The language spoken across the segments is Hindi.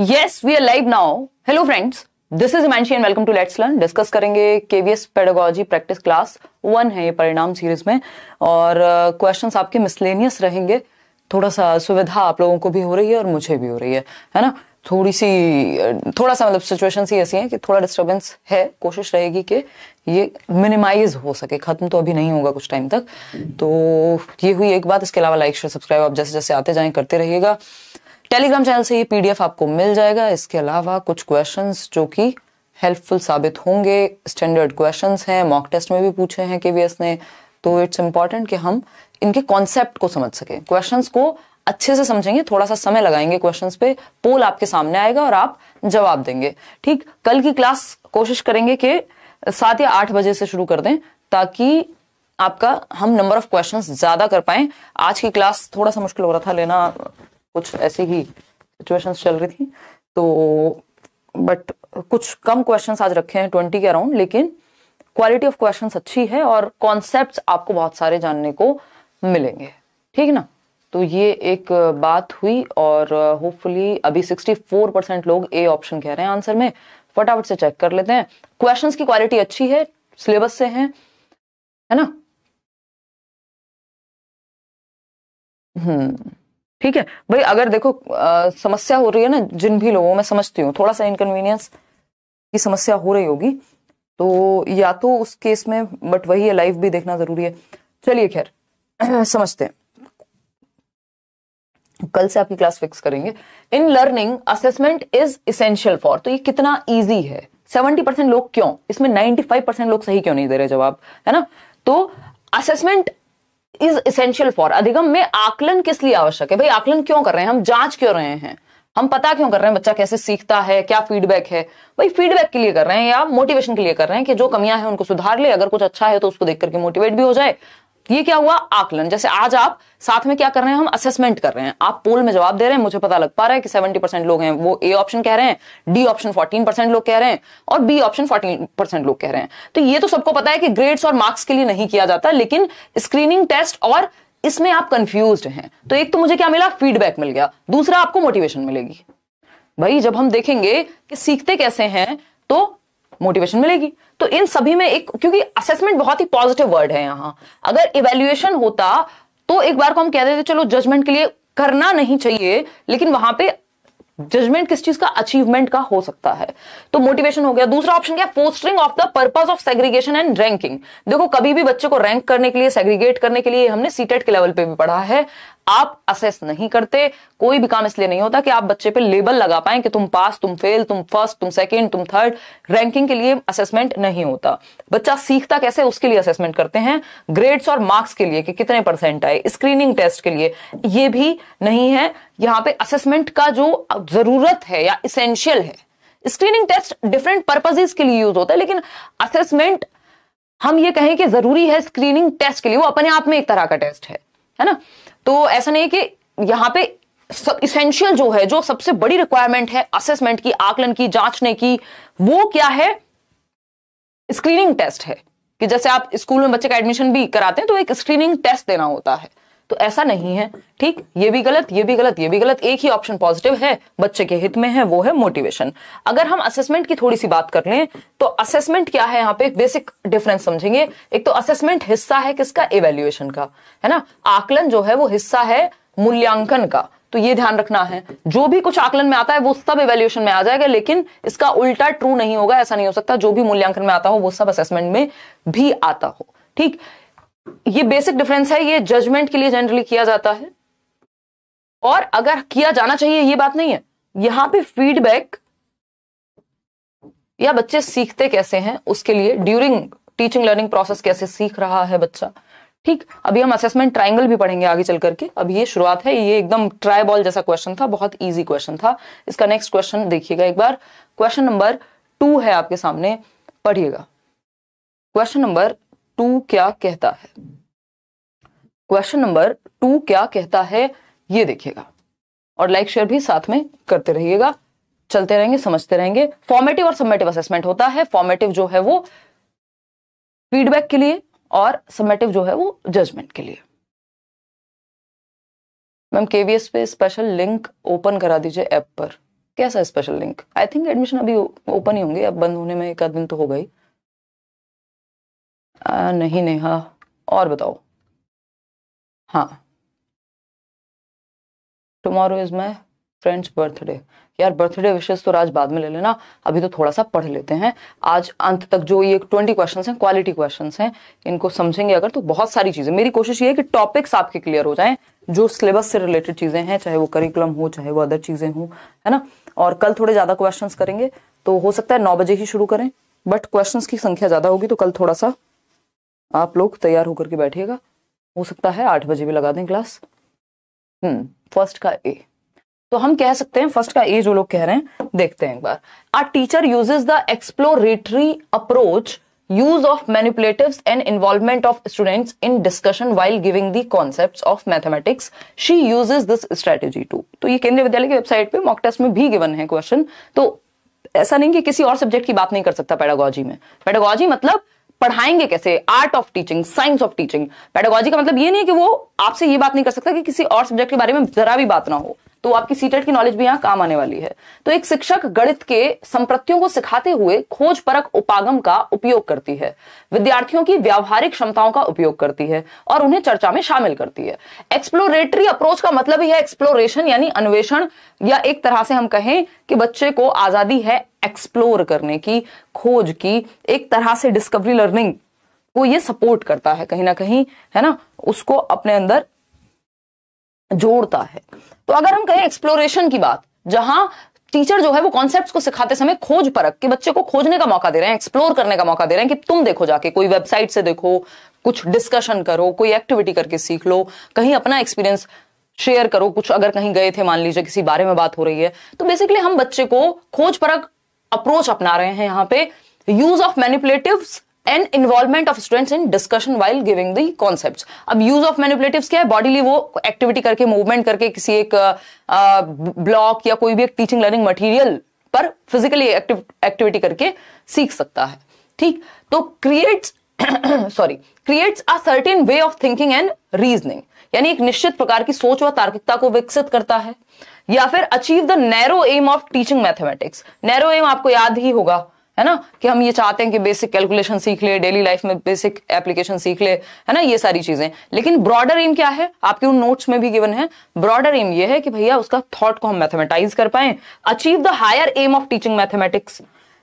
Yes we are live now hello friends this is Imanshi and welcome to let's learn discuss करेंगे KVS pedagogy practice class one है ये परिणाम सीरीज में और क्वेश्चन uh, आपके मिसलेनियस रहेंगे थोड़ा सा सुविधा आप लोगों को भी हो रही है और मुझे भी हो रही है है ना थोड़ी सी थोड़ा सा मतलब सिचुएशन सी ऐसी है कि थोड़ा डिस्टर्बेंस है कोशिश रहेगी कि ये मिनिमाइज हो सके खत्म तो अभी नहीं होगा कुछ टाइम तक तो ये हुई एक बात इसके अलावा लाइक शेयर सब्सक्राइब आप जैसे जैसे आते जाएं करते रहिएगा टेलीग्राम चैनल से ये पीडीएफ आपको मिल जाएगा इसके अलावा कुछ क्वेश्चंस जो कि हेल्पफुल साबित होंगे स्टैंडर्ड क्वेश्चंस हैं मॉक टेस्ट में भी पूछे हैं केवीएस ने तो इट्स इंपॉर्टेंट कि हम इनके कॉन्सेप्ट को समझ सकें क्वेश्चंस को अच्छे से समझेंगे थोड़ा सा समय लगाएंगे क्वेश्चंस पे पोल आपके सामने आएगा और आप जवाब देंगे ठीक कल की क्लास कोशिश करेंगे कि सात या आठ बजे से शुरू कर दें ताकि आपका हम नंबर ऑफ क्वेश्चंस ज्यादा कर पाए आज की क्लास थोड़ा सा मुश्किल हो रहा था लेना कुछ ऐसी ही सिचुएशंस चल रही थी तो बट कुछ कम क्वेश्चंस आज रखे हैं ट्वेंटी के अराउंड लेकिन क्वालिटी ऑफ क्वेश्चंस अच्छी है और कॉन्सेप्ट्स आपको बहुत सारे जानने को मिलेंगे ठीक ना तो ये एक बात हुई और होपफुली अभी 64 परसेंट लोग ए ऑप्शन कह रहे हैं आंसर में फटाफट से चेक कर लेते हैं क्वेश्चंस की क्वालिटी अच्छी है सिलेबस से है है ना हम्म ठीक है भाई अगर देखो आ, समस्या हो रही है ना जिन भी लोगों में समझती हूँ थोड़ा सा इनकन्वीनियंस की समस्या हो रही होगी तो या तो उस केस में बट वही है लाइफ भी देखना जरूरी है चलिए खैर समझते हैं कल से आपकी क्लास फिक्स करेंगे in learning assessment is essential for तो ये कितना ईजी है सेवेंटी परसेंट लोग क्यों इसमें नाइनटी फाइव परसेंट लोग सही क्यों नहीं दे रहे जवाब है ना तो असेसमेंट इज इसेंशियल फॉर अधिगम में आकलन किस लिए आवश्यक है भाई आकलन क्यों कर रहे हैं हम जांच क्यों रहे हैं हम पता क्यों कर रहे हैं बच्चा कैसे सीखता है क्या फीडबैक है भाई फीडबैक के लिए कर रहे हैं या मोटिवेशन के लिए कर रहे हैं कि जो कमियां हैं उनको सुधार ले अगर कुछ अच्छा है तो उसको देख करके मोटिवेट भी हो जाए ये क्या हुआ आकलन जैसे आज आप साथ में क्या कर रहे हैं हम असेसमेंट कर रहे हैं आप पोल में जवाब दे रहे हैं मुझे पता लग पा रहा है कि 70 परसेंट लोग हैं वो ए ऑप्शन कह रहे हैं डी ऑप्शन 14 परसेंट लोग कह रहे हैं और बी ऑप्शन 14 परसेंट लोग कह रहे हैं तो ये तो सबको पता है कि ग्रेड्स और मार्क्स के लिए नहीं किया जाता लेकिन स्क्रीनिंग टेस्ट और इसमें आप कंफ्यूज हैं तो एक तो मुझे क्या मिला फीडबैक मिल गया दूसरा आपको मोटिवेशन मिलेगी भाई जब हम देखेंगे कि सीखते कैसे हैं तो मोटिवेशन मिलेगी तो इन सभी में एक क्योंकि असेसमेंट बहुत ही पॉजिटिव वर्ड है यहां अगर इवेल्युएशन होता तो एक बार को हम कह देते चलो जजमेंट के लिए करना नहीं चाहिए लेकिन वहां पे जजमेंट किस चीज का अचीवमेंट का हो सकता है तो मोटिवेशन हो गया दूसरा ऑप्शन क्या fostering of the purpose of segregation and ranking देखो कभी भी बच्चे को रैंक करने के लिए सेग्रीगेट करने के लिए हमने सीटेट के लेवल पे भी पढ़ा है आप असेस नहीं करते कोई भी काम इसलिए नहीं होता कि आप बच्चे पे लेबल लगा पाए कि तुम पास तुम फेल तुम फर्स्ट तुम सेकेंड तुम थर्ड रैंकिंग के लिए असेसमेंट नहीं होता बच्चा सीखता कैसे उसके लिए असेसमेंट करते हैं ग्रेड्स और मार्क्स के लिए कि कितने परसेंट आए स्क्रीनिंग टेस्ट के लिए ये भी नहीं है यहाँ पे असेसमेंट का जो जरूरत है या इसेंशियल है स्क्रीनिंग टेस्ट डिफरेंट पर्पजेज के लिए यूज होता है लेकिन असेसमेंट हम ये कहें कि जरूरी है स्क्रीनिंग टेस्ट के लिए वो अपने आप में एक तरह का टेस्ट है है ना तो ऐसा नहीं है कि यहाँ पे इसेंशियल जो है जो सबसे बड़ी रिक्वायरमेंट है असेसमेंट की आकलन की जांचने की वो क्या है स्क्रीनिंग टेस्ट है कि जैसे आप स्कूल में बच्चे का एडमिशन भी कराते हैं तो एक स्क्रीनिंग टेस्ट देना होता है तो ऐसा नहीं है ठीक ये भी गलत ये भी गलत ये भी गलत एक ही ऑप्शन पॉजिटिव है बच्चे के हित में है वो है मोटिवेशन अगर हम असेसमेंट की थोड़ी सी बात कर लें तो असेसमेंट क्या है यहाँ पे बेसिक डिफरेंस समझेंगे एक तो असेसमेंट हिस्सा है किसका एवेल्युएशन का है ना आकलन जो है वो हिस्सा है मूल्यांकन का तो ये ध्यान रखना है जो भी कुछ आकलन में आता है वो सब इवेल्युएशन में आ जाएगा लेकिन इसका उल्टा ट्रू नहीं होगा ऐसा नहीं हो सकता जो भी मूल्यांकन में आता हो वो सब असेसमेंट में भी आता हो ठीक ये बेसिक डिफरेंस है ये जजमेंट के लिए जनरली किया जाता है और अगर किया जाना चाहिए ये बात नहीं है यहां पे फीडबैक या बच्चे सीखते कैसे हैं उसके लिए ड्यूरिंग टीचिंग लर्निंग प्रोसेस कैसे सीख रहा है बच्चा ठीक अभी हम असेसमेंट ट्राइंगल भी पढ़ेंगे आगे चल करके अभी ये शुरुआत है ये एकदम ट्राई बॉल जैसा क्वेश्चन था बहुत इजी क्वेश्चन था इसका नेक्स्ट क्वेश्चन देखिएगा एक बार क्वेश्चन नंबर टू है आपके सामने पढ़िएगा क्वेश्चन नंबर टू क्या कहता है क्वेश्चन नंबर टू क्या कहता है ये देखिएगा और लाइक शेयर भी साथ में करते रहिएगा चलते रहेंगे समझते रहेंगे फॉर्मेटिव और सबमेटिव असेसमेंट होता है फॉर्मेटिव जो है वो फीडबैक के लिए और सबमेटिव जो है वो जजमेंट के लिए मैम केवीएस पे स्पेशल लिंक ओपन करा दीजिए ऐप पर कैसा special link I think admission अभी ओपन ही होंगे अब बंद होने में एक आध दिन तो होगा ही आ, नहीं नेहा और बताओ हाँ tomorrow is my friend's birthday यार बर्थडे विशेष तो राज बाद में ले लेना अभी तो थोड़ा सा पढ़ लेते हैं आज अंत तक जो ये ट्वेंटी क्वेश्चन हैं क्वालिटी क्वेश्चन हैं इनको समझेंगे अगर तो बहुत सारी चीजें मेरी कोशिश ये है कि टॉपिक्स आपके क्लियर हो जाएं जो सिलेबस से रिलेटेड चीजें हैं चाहे वो करिकुलम हो चाहे वो अदर चीजें हो है ना और कल थोड़े ज्यादा क्वेश्चन करेंगे तो हो सकता है नौ बजे ही शुरू करें बट क्वेश्चन की संख्या ज्यादा होगी तो कल थोड़ा सा आप लोग तैयार होकर के बैठिएगा हो सकता है आठ बजे भी लगा दें क्लास हम्म फर्स्ट का ए तो हम कह सकते हैं फर्स्ट का ए जो लोग कह रहे हैं देखते हैं एक बार a teacher uses the exploratory approach use of manipulative and involvement of students in discussion while giving the concept of mathematics she use this strategy to तो ये केंद्रीय विद्यालय की वेबसाइट पे मॉक टेस्ट में भी गिवन है क्वेश्चन तो ऐसा नहीं कि किसी और सब्जेक्ट की बात नहीं कर सकता पेडागोजी में पेडागोजी मतलब पढ़ाएंगे कैसे art of teaching science of teaching pedagogy का मतलब ये नहीं है कि वो आपसे ये बात नहीं कर सकता कि किसी और सब्जेक्ट के बारे में जरा भी बात ना हो तो आपकी सीटेट की नॉलेज भी यहाँ काम आने वाली है तो एक शिक्षक गणित के संप्रतियों को सिखाते हुए खोज परक उपागम का उपयोग करती है विद्यार्थियों की व्यावहारिक क्षमताओं का उपयोग करती है और उन्हें चर्चा में शामिल करती है एक्सप्लोरेटरी अप्रोच का मतलब ही है एक्सप्लोरेशन यानी अन्वेषण या एक तरह से हम कहें कि बच्चे को आजादी है एक्सप्लोर करने की खोज की एक तरह से डिस्कवरी लर्निंग को ये सपोर्ट करता है कहीं ना कहीं है ना उसको अपने अंदर जोड़ता है तो अगर हम कहें एक्सप्लोरेशन की बात जहां टीचर जो है वो कॉन्सेप्ट्स को सिखाते समय खोज परख के बच्चे को खोजने का मौका दे रहे हैं एक्सप्लोर करने का मौका दे रहे हैं कि तुम देखो जाके कोई वेबसाइट से देखो कुछ डिस्कशन करो कोई एक्टिविटी करके सीख लो कहीं अपना एक्सपीरियंस शेयर करो कुछ अगर कहीं गए थे मान लीजिए किसी बारे में बात हो रही है तो बेसिकली हम बच्चे को खोज परख अप्रोच अपना रहे हैं यहाँ पे use of manipulative and involvement of students in discussion while giving the concept अब यूज ऑफ मेनिपुलेटिव क्या है बॉडीली वो एक्टिविटी करके मूवमेंट करके किसी एक ब्लॉक या कोई भी एक टीचिंग लर्निंग मटीरियल पर फिजिकली एक्टिविटी करके सीख सकता है ठीक तो creates sorry creates a certain way of thinking and reasoning यानी एक निश्चित प्रकार की सोच व तार्किकता को विकसित करता है या फिर achieve the narrow aim of teaching mathematics narrow aim आपको याद ही होगा है ना कि हम ये चाहते हैं कि बेसिक कैलकुलेशन सीख ले डेली लाइफ में बेसिक एप्लीकेशन सीख ले है ना ये सारी चीजें लेकिन ब्रॉडर एम क्या है आपके उन नोट्स में भी गिवन है ब्रॉडर एम ये है कि भैया उसका थॉट को हम मैथमेटाइज कर पाए achieve the higher aim of teaching mathematics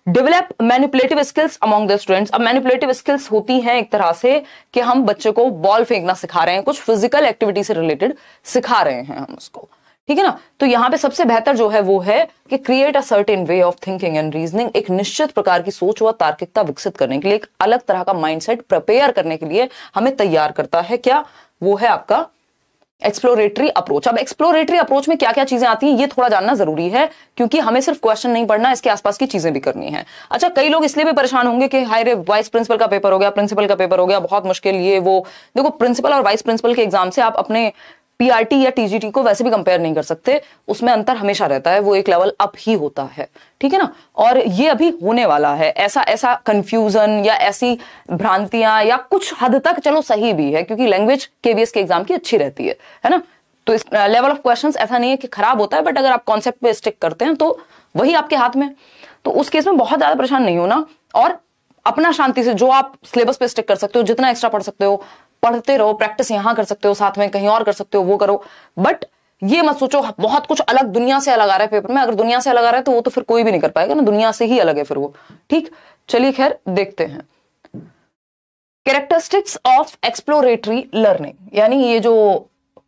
develop manipulative skills among the students अब मैनिपुलेटिव स्किल्स होती हैं एक तरह से कि हम बच्चे को बॉल फेंकना सिखा रहे हैं कुछ फिजिकल एक्टिविटी से रिलेटेड सिखा रहे हैं हम उसको ठीक है ना तो यहाँ पे सबसे बेहतर जो है वो है कि create a certain way of thinking and reasoning एक निश्चित प्रकार की सोच व तार्किकता विकसित करने के लिए एक अलग तरह का माइंडसेट प्रिपेयर करने के लिए हमें तैयार करता है क्या वो है आपका एक्सप्लोरेटरी अप्रोच अब एक्सप्लोरेटरी अप्रोच में क्या क्या चीजें आती हैं ये थोड़ा जानना जरूरी है क्योंकि हमें सिर्फ क्वेश्चन नहीं पढ़ना इसके आसपास की चीजें भी करनी है अच्छा कई लोग इसलिए भी परेशान होंगे कि हाई रे वाइस प्रिंसिपल का पेपर हो गया प्रिंसिपल का पेपर हो गया बहुत मुश्किल ये वो देखो प्रिंसिपल और वाइस प्रिंसिपल के एग्जाम से आप अपने पीआरटी या टीजीटी को वैसे भी कंपेयर नहीं कर सकते उसमें अंतर हमेशा रहता है वो एक लेवल अप ही होता है ठीक है ना और ये अभी होने वाला है ऐसा ऐसा कंफ्यूजन या ऐसी भ्रांतियां या कुछ हद तक चलो सही भी है क्योंकि लैंग्वेज केवीएस के एग्जाम की अच्छी रहती है है ना तो इस लेवल ऑफ क्वेश्चन ऐसा नहीं है कि खराब होता है बट अगर आप कॉन्सेप्ट स्टिक करते हैं तो वही आपके हाथ में तो उस केस में बहुत ज्यादा परेशान नहीं होना और अपना शांति से जो आप सिलेबस पे स्टिक कर सकते हो जितना एक्स्ट्रा पढ़ सकते हो पढ़ते रहो प्रैक्टिस यहां कर सकते हो साथ में कहीं और कर सकते हो वो करो बट ये मत सोचो बहुत कुछ अलग दुनिया से अलग आ रहा है पेपर में अगर दुनिया से अलग आ रहा है तो वो तो फिर कोई भी नहीं कर पाएगा ना दुनिया से ही अलग है फिर वो ठीक चलिए खैर देखते हैं कैरेक्टरिस्टिक्स ऑफ एक्सप्लोरेटरी लर्निंग यानी ये जो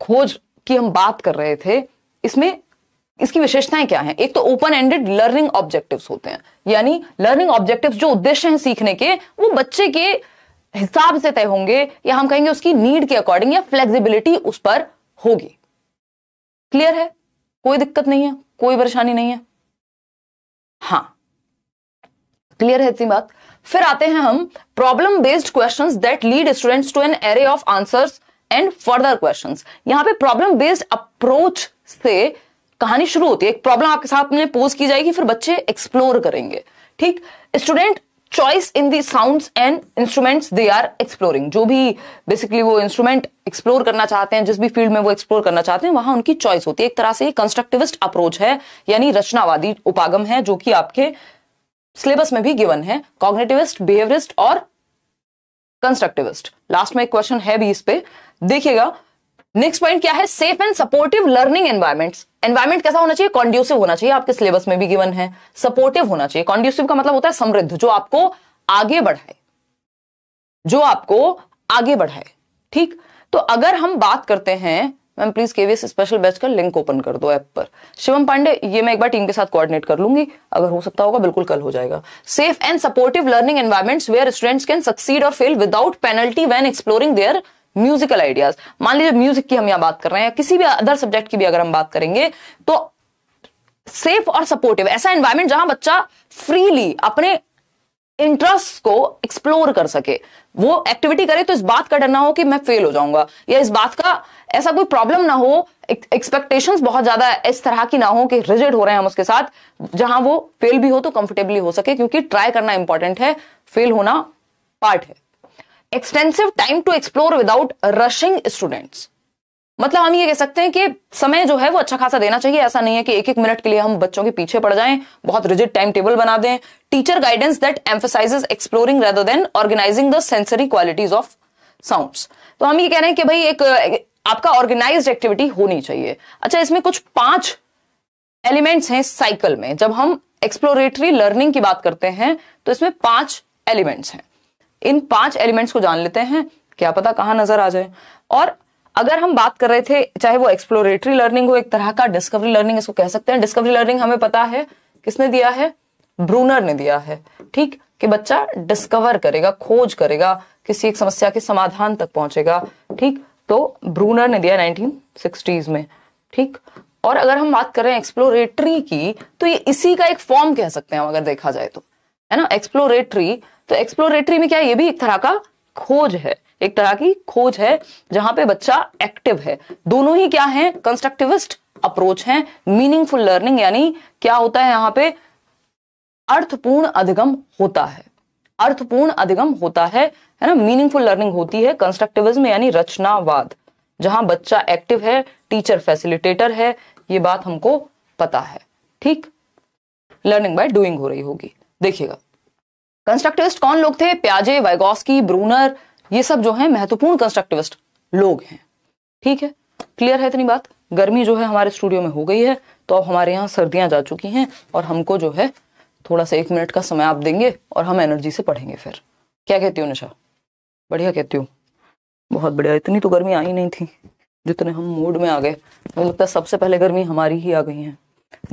खोज की हम बात कर रहे थे इसमें इसकी विशेषताएं क्या हैं एक तो ओपन एंडेड लर्निंग ऑब्जेक्टिव्स होते हैं यानी लर्निंग ऑब्जेक्टिव्स जो उद्देश्य हैं सीखने के वो बच्चे के हिसाब से तय होंगे या हम कहेंगे उसकी नीड के अकॉर्डिंग या फ्लेक्सिबिलिटी उस पर होगी क्लियर है कोई दिक्कत नहीं है कोई परेशानी नहीं है हाँ क्लियर है इतनी बात फिर आते हैं हम problem based questions that lead students to an array of answers and further questions यहां पे प्रॉब्लम बेस्ड अप्रोच से कहानी शुरू होती है एक प्रॉब्लम आपके साथ में पोज की जाएगी फिर बच्चे एक्सप्लोर करेंगे ठीक student choice in the sounds and instruments they are exploring जो भी बेसिकली वो इंस्ट्रूमेंट एक्सप्लोर करना चाहते हैं जिस भी फील्ड में वो एक्सप्लोर करना चाहते हैं वहां उनकी चॉइस होती है एक तरह से कंस्ट्रक्टिविस्ट अप्रोच है यानी रचनावादी उपागम है जो कि आपके सिलेबस में भी गिवन है कॉग्नेटिविस्ट बिहेवियरिस्ट और कंस्ट्रक्टिविस्ट लास्ट में एक क्वेश्चन है भी इस पे देखिएगा नेक्स्ट पॉइंट क्या है safe and supportive learning environments environment कैसा होना चाहिए कॉन्ड्यूसिव होना चाहिए आपके सिलेबस में भी गिवन है सपोर्टिव होना चाहिए कॉन्ड्यूसिव का मतलब होता है समृद्ध जो आपको आगे बढ़ाए जो आपको आगे बढ़ाए ठीक तो अगर हम बात करते हैं ma'am please KVS special batch का लिंक ओपन कर दो ऐप पर शिवम पांडे ये मैं एक बार टीम के साथ कोऑर्डिनेट कर लूंगी अगर हो सकता होगा बिल्कुल कल हो जाएगा safe and supportive learning environments where students can succeed और fail without penalty when exploring their musical ideas मान लीजिए म्यूजिक की हम यहां बात कर रहे हैं किसी भी अदर सब्जेक्ट की भी अगर हम बात करेंगे तो सेफ और सपोर्टिव ऐसा एनवायरमेंट जहां बच्चा फ्रीली अपने इंटरेस्ट को एक्सप्लोर कर सके वो एक्टिविटी करे तो इस बात का डर ना हो कि मैं फेल हो जाऊंगा या इस बात का ऐसा कोई प्रॉब्लम ना हो एक्सपेक्टेशंस बहुत ज्यादा इस तरह की ना हो कि रिजिड हो रहे हैं हम उसके साथ जहां वो फेल भी हो तो कंफर्टेबली हो सके क्योंकि ट्राई करना इंपॉर्टेंट है फेल होना पार्ट है extensive time to explore without rushing students मतलब हम ये कह सकते हैं कि समय जो है वो अच्छा खासा देना चाहिए ऐसा नहीं है कि एक एक मिनट के लिए हम बच्चों के पीछे पड़ जाएं बहुत रिजिड टाइम टेबल बना दें teacher guidance that emphasises exploring rather than organising the sensory qualities of sounds तो हम ये कह रहे हैं कि भाई एक आपका ऑर्गेनाइज एक्टिविटी होनी चाहिए अच्छा इसमें कुछ पांच एलिमेंट्स हैं साइकिल में जब हम एक्सप्लोरेटरी लर्निंग की बात करते हैं तो इसमें पांच एलिमेंट्स हैं इन पांच एलिमेंट्स को जान लेते हैं क्या पता कहां नजर आ जाए और अगर हम बात कर रहे थे चाहे वो एक्सप्लोरेटरी लर्निंग हो एक तरह का डिस्कवरी लर्निंग इसको कह सकते हैं डिस्कवरी लर्निंग हमें पता है किसने दिया है ब्रूनर ने दिया है ठीक कि बच्चा डिस्कवर करेगा खोज करेगा किसी एक समस्या के समाधान तक पहुंचेगा ठीक तो ब्रूनर ने दिया नाइनटीन में ठीक और अगर हम बात करें एक्सप्लोरेटरी की तो ये इसी का एक फॉर्म कह सकते हैं अगर देखा जाए तो है ना एक्सप्लोरेटरी तो एक्सप्लोरेटरी में क्या ये भी एक तरह का खोज है एक तरह की खोज है जहां पे बच्चा एक्टिव है दोनों ही क्या है कंस्ट्रक्टिविस्ट अप्रोच है मीनिंगफुल लर्निंग यानी क्या होता है यहाँ पे अर्थपूर्ण अधिगम होता है अर्थपूर्ण अधिगम होता है है ना मीनिंगफुल लर्निंग होती है कंस्ट्रक्टिविज्म यानी रचनावाद जहां बच्चा एक्टिव है टीचर फैसिलिटेटर है ये बात हमको पता है ठीक लर्निंग बाय डूइंग हो रही होगी देखिएगा कंस्ट्रक्टिविस्ट कौन लोग थे प्याजे वाइगोस्की ब्रूनर ये सब जो है महत्वपूर्ण कंस्ट्रक्टिविस्ट लोग हैं ठीक है क्लियर है इतनी बात गर्मी जो है हमारे स्टूडियो में हो गई है तो अब हमारे यहाँ सर्दियां जा चुकी हैं और हमको जो है थोड़ा सा एक मिनट का समय आप देंगे और हम एनर्जी से पढ़ेंगे फिर क्या कहती हो निशा बढ़िया कहती हो बहुत बढ़िया इतनी तो गर्मी आई नहीं थी जितने हम मूड में आ गए मुझे लगता है सबसे पहले गर्मी हमारी ही आ गई है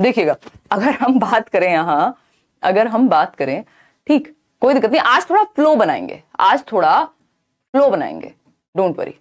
देखिएगा अगर हम बात करें यहाँ अगर हम बात करें ठीक कोई दिक्कत नहीं आज थोड़ा फ्लो बनाएंगे आज थोड़ा फ्लो बनाएंगे डोंट वरी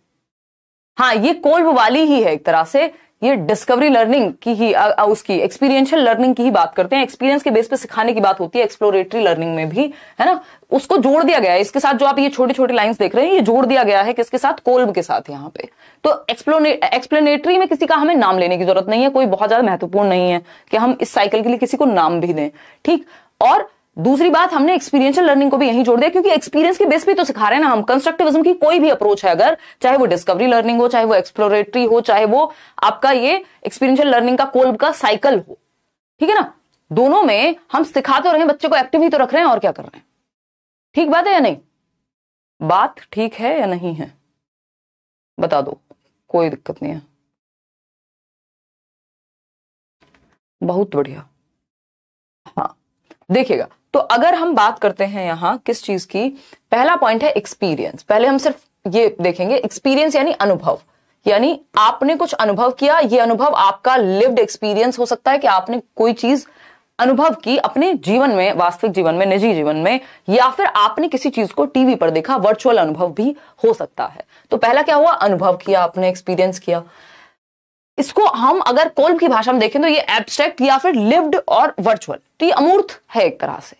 हाँ ये कोल्ब वाली ही है एक तरह से ये डिस्कवरी लर्निंग की ही आ, उसकी एक्सपीरियंशियल लर्निंग की ही बात करते हैं एक्सपीरियंस के बेस पे सिखाने की बात होती है एक्सप्लोरेटरी लर्निंग में भी है ना उसको जोड़ दिया गया है इसके साथ जो आप ये छोटे छोटे लाइंस देख रहे हैं ये जोड़ दिया गया है किसके साथ कोल्ब के साथ यहाँ पे तो एक्सप्लेनेटरी में किसी का हमें नाम लेने की जरूरत नहीं है कोई बहुत ज्यादा महत्वपूर्ण नहीं है कि हम इस साइकिल के लिए किसी को नाम भी दें ठीक और दूसरी बात हमने एक्सपीरियंशियल लर्निंग को भी यहीं जोड़ दिया क्योंकि एक्सपीरियंस के बेस पे तो सिखा रहे हैं ना हम कंस्ट्रक्टिविज्म की कोई भी अप्रोच है अगर चाहे वो डिस्कवरी लर्निंग हो चाहे वो एक्सप्लोरेटरी हो चाहे वो आपका ये एक्सपीरियंशियल लर्निंग का कोल्ब का साइकिल हो ठीक है ना दोनों में हम सिखा तो रहे हैं बच्चे को एक्टिव ही तो रख रहे हैं और क्या कर रहे हैं ठीक बात है या नहीं बात ठीक है या नहीं है बता दो कोई दिक्कत नहीं है बहुत बढ़िया देखिएगा तो अगर हम बात करते हैं यहां किस चीज की पहला पॉइंट है एक्सपीरियंस पहले हम सिर्फ ये देखेंगे एक्सपीरियंस यानी अनुभव यानी आपने कुछ अनुभव किया ये अनुभव आपका लिव्ड एक्सपीरियंस हो सकता है कि आपने कोई चीज अनुभव की अपने जीवन में वास्तविक जीवन में निजी जीवन में या फिर आपने किसी चीज को टीवी पर देखा वर्चुअल अनुभव भी हो सकता है तो पहला क्या हुआ अनुभव किया आपने एक्सपीरियंस किया इसको हम अगर कोल्ब की भाषा में देखें तो ये एब्स्ट्रैक्ट या फिर लिव्ड और वर्चुअल तो ये अमूर्त है एक तरह से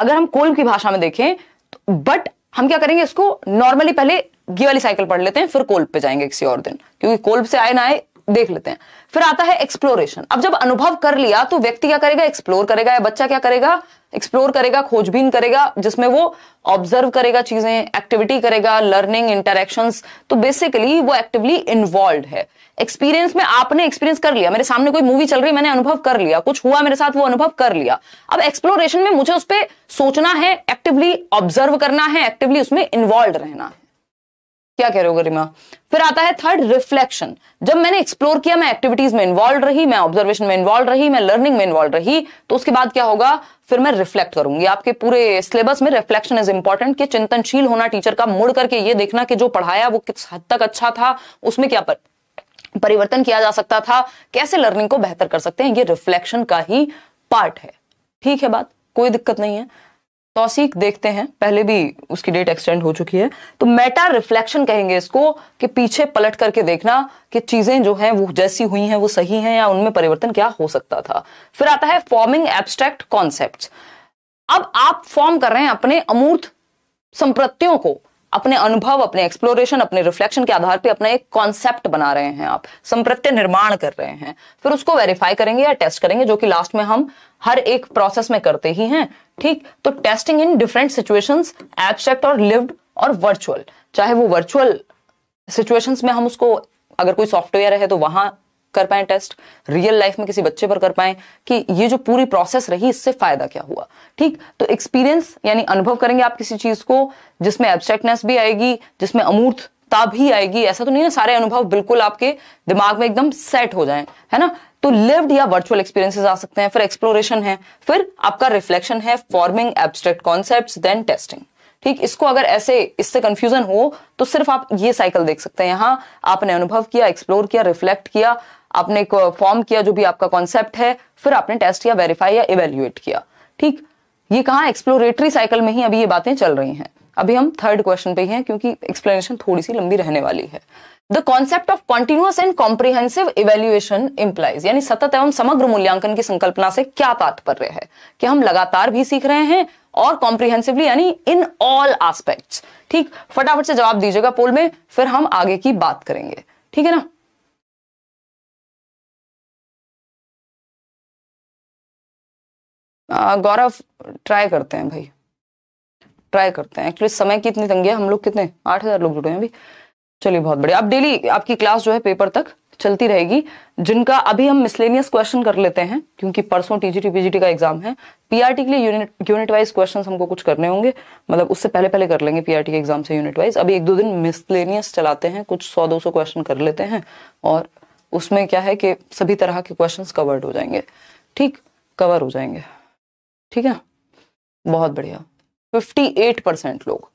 अगर हम कोल्ब की भाषा में देखें तो, बट हम क्या करेंगे इसको नॉर्मली पहले ये वाली साइकिल पढ़ लेते हैं फिर कोल्ब पे जाएंगे किसी और दिन क्योंकि कोल्ब से आए ना आए देख लेते हैं फिर आता है एक्सप्लोरेशन अब जब अनुभव कर लिया तो व्यक्ति क्या करेगा एक्सप्लोर करेगा या बच्चा क्या करेगा एक्सप्लोर करेगा खोजबीन करेगा जिसमें वो ऑब्जर्व करेगा चीजें एक्टिविटी करेगा लर्निंग इंटरेक्शन तो बेसिकली वो एक्टिवली इन्वॉल्व है एक्सपीरियंस में आपने एक्सपीरियंस कर लिया मेरे सामने कोई मूवी चल रही मैंने अनुभव कर लिया कुछ हुआ मेरे साथ वो अनुभव कर लिया अब एक्सप्लोरेशन में मुझे उस पर सोचना है एक्टिवली ऑब्जर्व करना है एक्टिवली उसमें इन्वॉल्व रहना है क्या कह रहे हो गरिमा फिर आता है थर्ड रिफ्लेक्शन जब मैंने एक्सप्लोर किया मैं एक्टिविटीज में इन्वॉल्व रही मैं ऑब्जर्वेशन में इन्वॉल्व रही मैं लर्निंग में इन्वॉल्व रही तो उसके बाद क्या होगा फिर मैं रिफ्लेक्ट करूंगी आपके पूरे सिलेबस में रिफ्लेक्शन इज इंपॉर्टेंट कि चिंतनशील होना टीचर का मुड़ करके ये देखना कि जो पढ़ाया वो किस हद तक अच्छा था उसमें क्या पर, परिवर्तन किया जा सकता था कैसे लर्निंग को बेहतर कर सकते हैं ये रिफ्लेक्शन का ही पार्ट है ठीक है बात कोई दिक्कत नहीं है तौसीक देखते हैं पहले भी उसकी डेट एक्सटेंड हो चुकी है तो मेटा रिफ्लेक्शन कहेंगे इसको कि पीछे पलट करके देखना कि चीजें जो हैं वो जैसी हुई हैं वो सही हैं या उनमें परिवर्तन क्या हो सकता था फिर आता है फॉर्मिंग एब्स्ट्रैक्ट कॉन्सेप्ट अब आप फॉर्म कर रहे हैं अपने अमूर्त संप्रत्यों को अपने अनुभव अपने एक्सप्लोरेशन अपने रिफ्लेक्शन के आधार पे अपना एक कॉन्सेप्ट बना रहे हैं आप संप्रत्य निर्माण कर रहे हैं फिर उसको वेरीफाई करेंगे या टेस्ट करेंगे जो कि लास्ट में हम हर एक प्रोसेस में करते ही हैं ठीक तो testing in different situations abstract और लिव्ड और वर्चुअल चाहे वो वर्चुअल सिचुएशंस में हम उसको अगर कोई सॉफ्टवेयर है तो वहां कर पाए टेस्ट रियल लाइफ में किसी बच्चे पर कर पाए कि ये जो पूरी प्रोसेस रही इससे फायदा क्या हुआ ठीक तो एक्सपीरियंस यानी अनुभव करेंगे आप किसी चीज को जिसमें एब्स्ट्रैक्टनेस भी आएगी जिसमें अमूर्त भी आएगी ऐसा तो नहीं ना सारे अनुभव बिल्कुल आपके दिमाग में एकदम सेट हो जाएं है ना तो लिव्ड या वर्चुअल एक्सपीरियंसेस आ सकते हैं फिर एक्सप्लोरेशन है फिर आपका रिफ्लेक्शन है forming abstract concepts then testing ठीक इसको अगर ऐसे इससे कंफ्यूजन हो तो सिर्फ आप ये साइकिल देख सकते हैं यहां आपने अनुभव किया एक्सप्लोर किया रिफ्लेक्ट किया आपने एक फॉर्म किया जो भी आपका कॉन्सेप्ट है फिर आपने टेस्ट या वेरीफाई या इवेल्युएट किया ठीक ये कहा एक्सप्लोरेटरी साइकिल में ही अभी ये बातें चल रही हैं अभी हम थर्ड क्वेश्चन पे हैं क्योंकि एक्सप्लेनेशन थोड़ी सी लंबी रहने वाली है the concept of continuous and comprehensive evaluation implies यानी सतत एवं समग्र मूल्यांकन की संकल्पना से क्या तात्पर्य है कि हम लगातार भी सीख रहे हैं और कॉम्प्रिहेंसिवली यानी इन ऑल एस्पेक्ट्स ठीक फटाफट से जवाब दीजिएगा पोल में फिर हम आगे की बात करेंगे ठीक है ना गौरव ट्राई करते हैं भाई ट्राई करते हैं एक्चुअली समय की इतनी तंगी है हम लोग कितने आठ हजार लोग जुड़े हैं अभी चलिए बहुत बढ़िया अब डेली आपकी क्लास जो है पेपर तक चलती रहेगी जिनका अभी हम मिसलेनियस क्वेश्चन कर लेते हैं क्योंकि परसों टीजीटी पीजीटी का एग्जाम है पीआरटी के लिए यूनिट यूनिट वाइज क्वेश्चन हमको कुछ करने होंगे मतलब उससे पहले पहले कर लेंगे पीआरटी के एग्जाम से यूनिट वाइज अभी एक दो दिन मिसलेनियस चलाते हैं कुछ सौ दो सौ क्वेश्चन कर लेते हैं और उसमें क्या है कि सभी तरह के क्वेश्चन कवर्ड हो जाएंगे ठीक कवर हो जाएंगे ठीक है बहुत बढ़िया 58 परसेंट लोग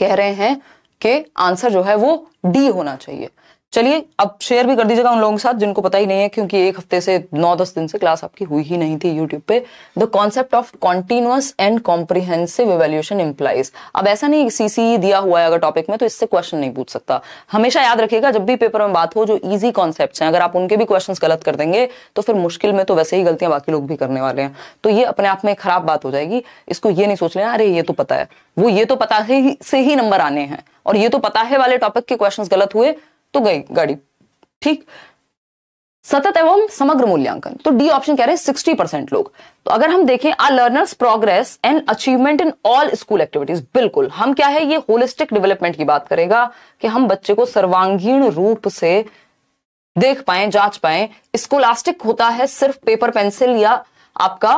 कह रहे हैं कि आंसर जो है वो डी होना चाहिए चलिए अब शेयर भी कर दीजिएगा उन लोगों के साथ जिनको पता ही नहीं है क्योंकि एक हफ्ते से नौ दस दिन से क्लास आपकी हुई ही नहीं थी यूट्यूब पे the concept of continuous and comprehensive evaluation implies अब ऐसा नहीं सीसी e दिया हुआ है अगर टॉपिक में तो इससे क्वेश्चन नहीं पूछ सकता हमेशा याद रखिएगा जब भी पेपर में बात हो जो ईजी कॉन्सेप्ट है अगर आप उनके भी क्वेश्चन गलत कर देंगे तो फिर मुश्किल में तो वैसे ही गलतियां बाकी लोग भी करने वाले हैं तो ये अपने आप में खराब बात हो जाएगी इसको ये नहीं सोच लेना अरे ये तो पता है वो ये तो पता ही से ही नंबर आने हैं और ये तो पता है वाले टॉपिक के क्वेश्चन गलत हुए तो गई गाड़ी ठीक सतत एवं समग्र मूल्यांकन तो डी ऑप्शन कह रहे सिक्सटी परसेंट लोग तो अगर हम देखें are learner's progress and achievement in all school activities बिल्कुल हम क्या है ये होलिस्टिक डेवलपमेंट की बात करेगा कि हम बच्चे को सर्वांगीण रूप से देख पाए जांच पाए स्कोलास्टिक होता है सिर्फ पेपर पेंसिल या आपका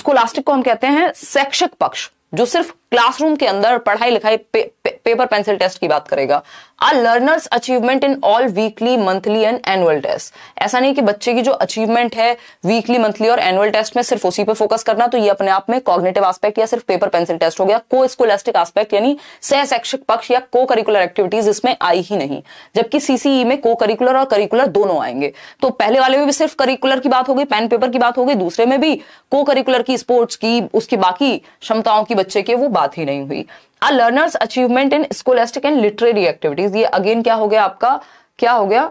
स्कोलास्टिक को हम कहते हैं शैक्षिक पक्ष जो सिर्फ क्लासरूम के अंदर पढ़ाई लिखाई पे, पे, पेपर पेंसिल टेस्ट की बात करेगा a learner's achievement in all weekly monthly and annual test ऐसा नहीं कि बच्चे की जो अचीवमेंट है वीकली मंथली और एनुअल टेस्ट में सिर्फ उसी पर फोकस करना तो ये अपने आप में कॉग्नेटिव आस्पेक्ट या सिर्फ पेपर पेंसिल टेस्ट हो गया को स्कोलेस्टिक आस्पेक्ट यानी सह शैक्षिक पक्ष या को करिकुलर एक्टिविटीज इसमें आई ही नहीं जबकि सीसीई e में को करिकुलर और करिकुलर दोनों आएंगे तो पहले वाले में भी सिर्फ करिकुलर की बात हो गई पेन पेपर की बात हो गई दूसरे में भी को करिकुलर की स्पोर्ट्स की उसकी बाकी क्षमताओं की बच्चे के वो बात ही नहीं हुई a learner's achievement in scholastic and literary activities ये अगेन क्या हो गया आपका क्या हो गया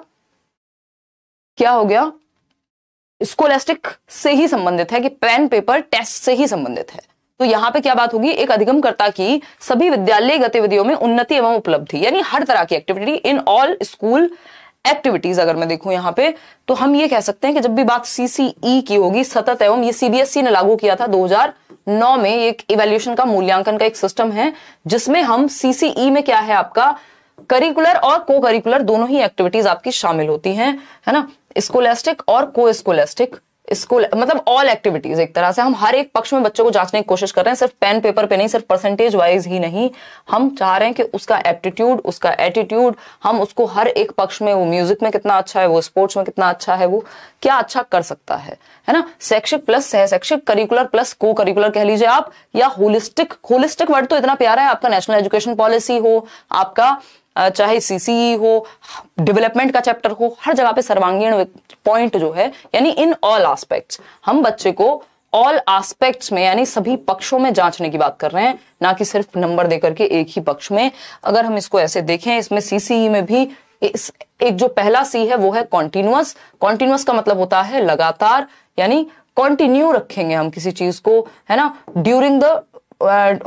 क्या हो गया स्कोलेस्टिक से ही संबंधित है कि पेन पेपर टेस्ट से ही संबंधित है तो यहाँ पे क्या बात होगी एक अधिगमकर्ता की सभी विद्यालय गतिविधियों में उन्नति एवं उपलब्धि यानी हर तरह की activity in all school activities अगर मैं देखूं यहाँ पे तो हम ये कह सकते हैं कि जब भी बात सीसीई e की होगी सतत एवं ये सीबीएसई e ने लागू किया था 2009 में एक इवेल्यूशन का मूल्यांकन का एक सिस्टम है जिसमें हम सीसीई e में क्या है आपका करिकुलर और को करिकुलर दोनों ही एक्टिविटीज आपकी शामिल होती हैं है ना स्कोलेस्टिक और को स्कोलेस्टिक स्कूल मतलब ऑल एक्टिविटीज एक तरह से हम हर एक पक्ष में बच्चों को जांचने की कोशिश कर रहे हैं सिर्फ पेन पेपर पे नहीं सिर्फ परसेंटेज वाइज ही नहीं हम चाह रहे हैं कि उसका एप्टीट्यूड उसका एटीट्यूड हम उसको हर एक पक्ष में वो म्यूजिक में कितना अच्छा है वो स्पोर्ट्स में कितना अच्छा है वो क्या अच्छा कर सकता है है ना शैक्षिक प्लस है शैक्षिक करिकुलर प्लस को करिकुलर कह लीजिए आप या होलिस्टिक होलिस्टिक वर्ड तो इतना प्यारा है आपका नेशनल एजुकेशन पॉलिसी हो आपका चाहे सीसीई e हो डेवलपमेंट का चैप्टर हो हर जगह पे सर्वांगीण पॉइंट जो है यानी इन ऑल एस्पेक्ट्स हम बच्चे को ऑल एस्पेक्ट्स में यानी सभी पक्षों में जांचने की बात कर रहे हैं ना कि सिर्फ नंबर देकर के एक ही पक्ष में अगर हम इसको ऐसे देखें इसमें सीसीई e में भी इस एक जो पहला सी है वो है कॉन्टिन्यूस कॉन्टिन्यूस का मतलब होता है लगातार यानी कॉन्टिन्यू रखेंगे हम किसी चीज को है ना ड्यूरिंग द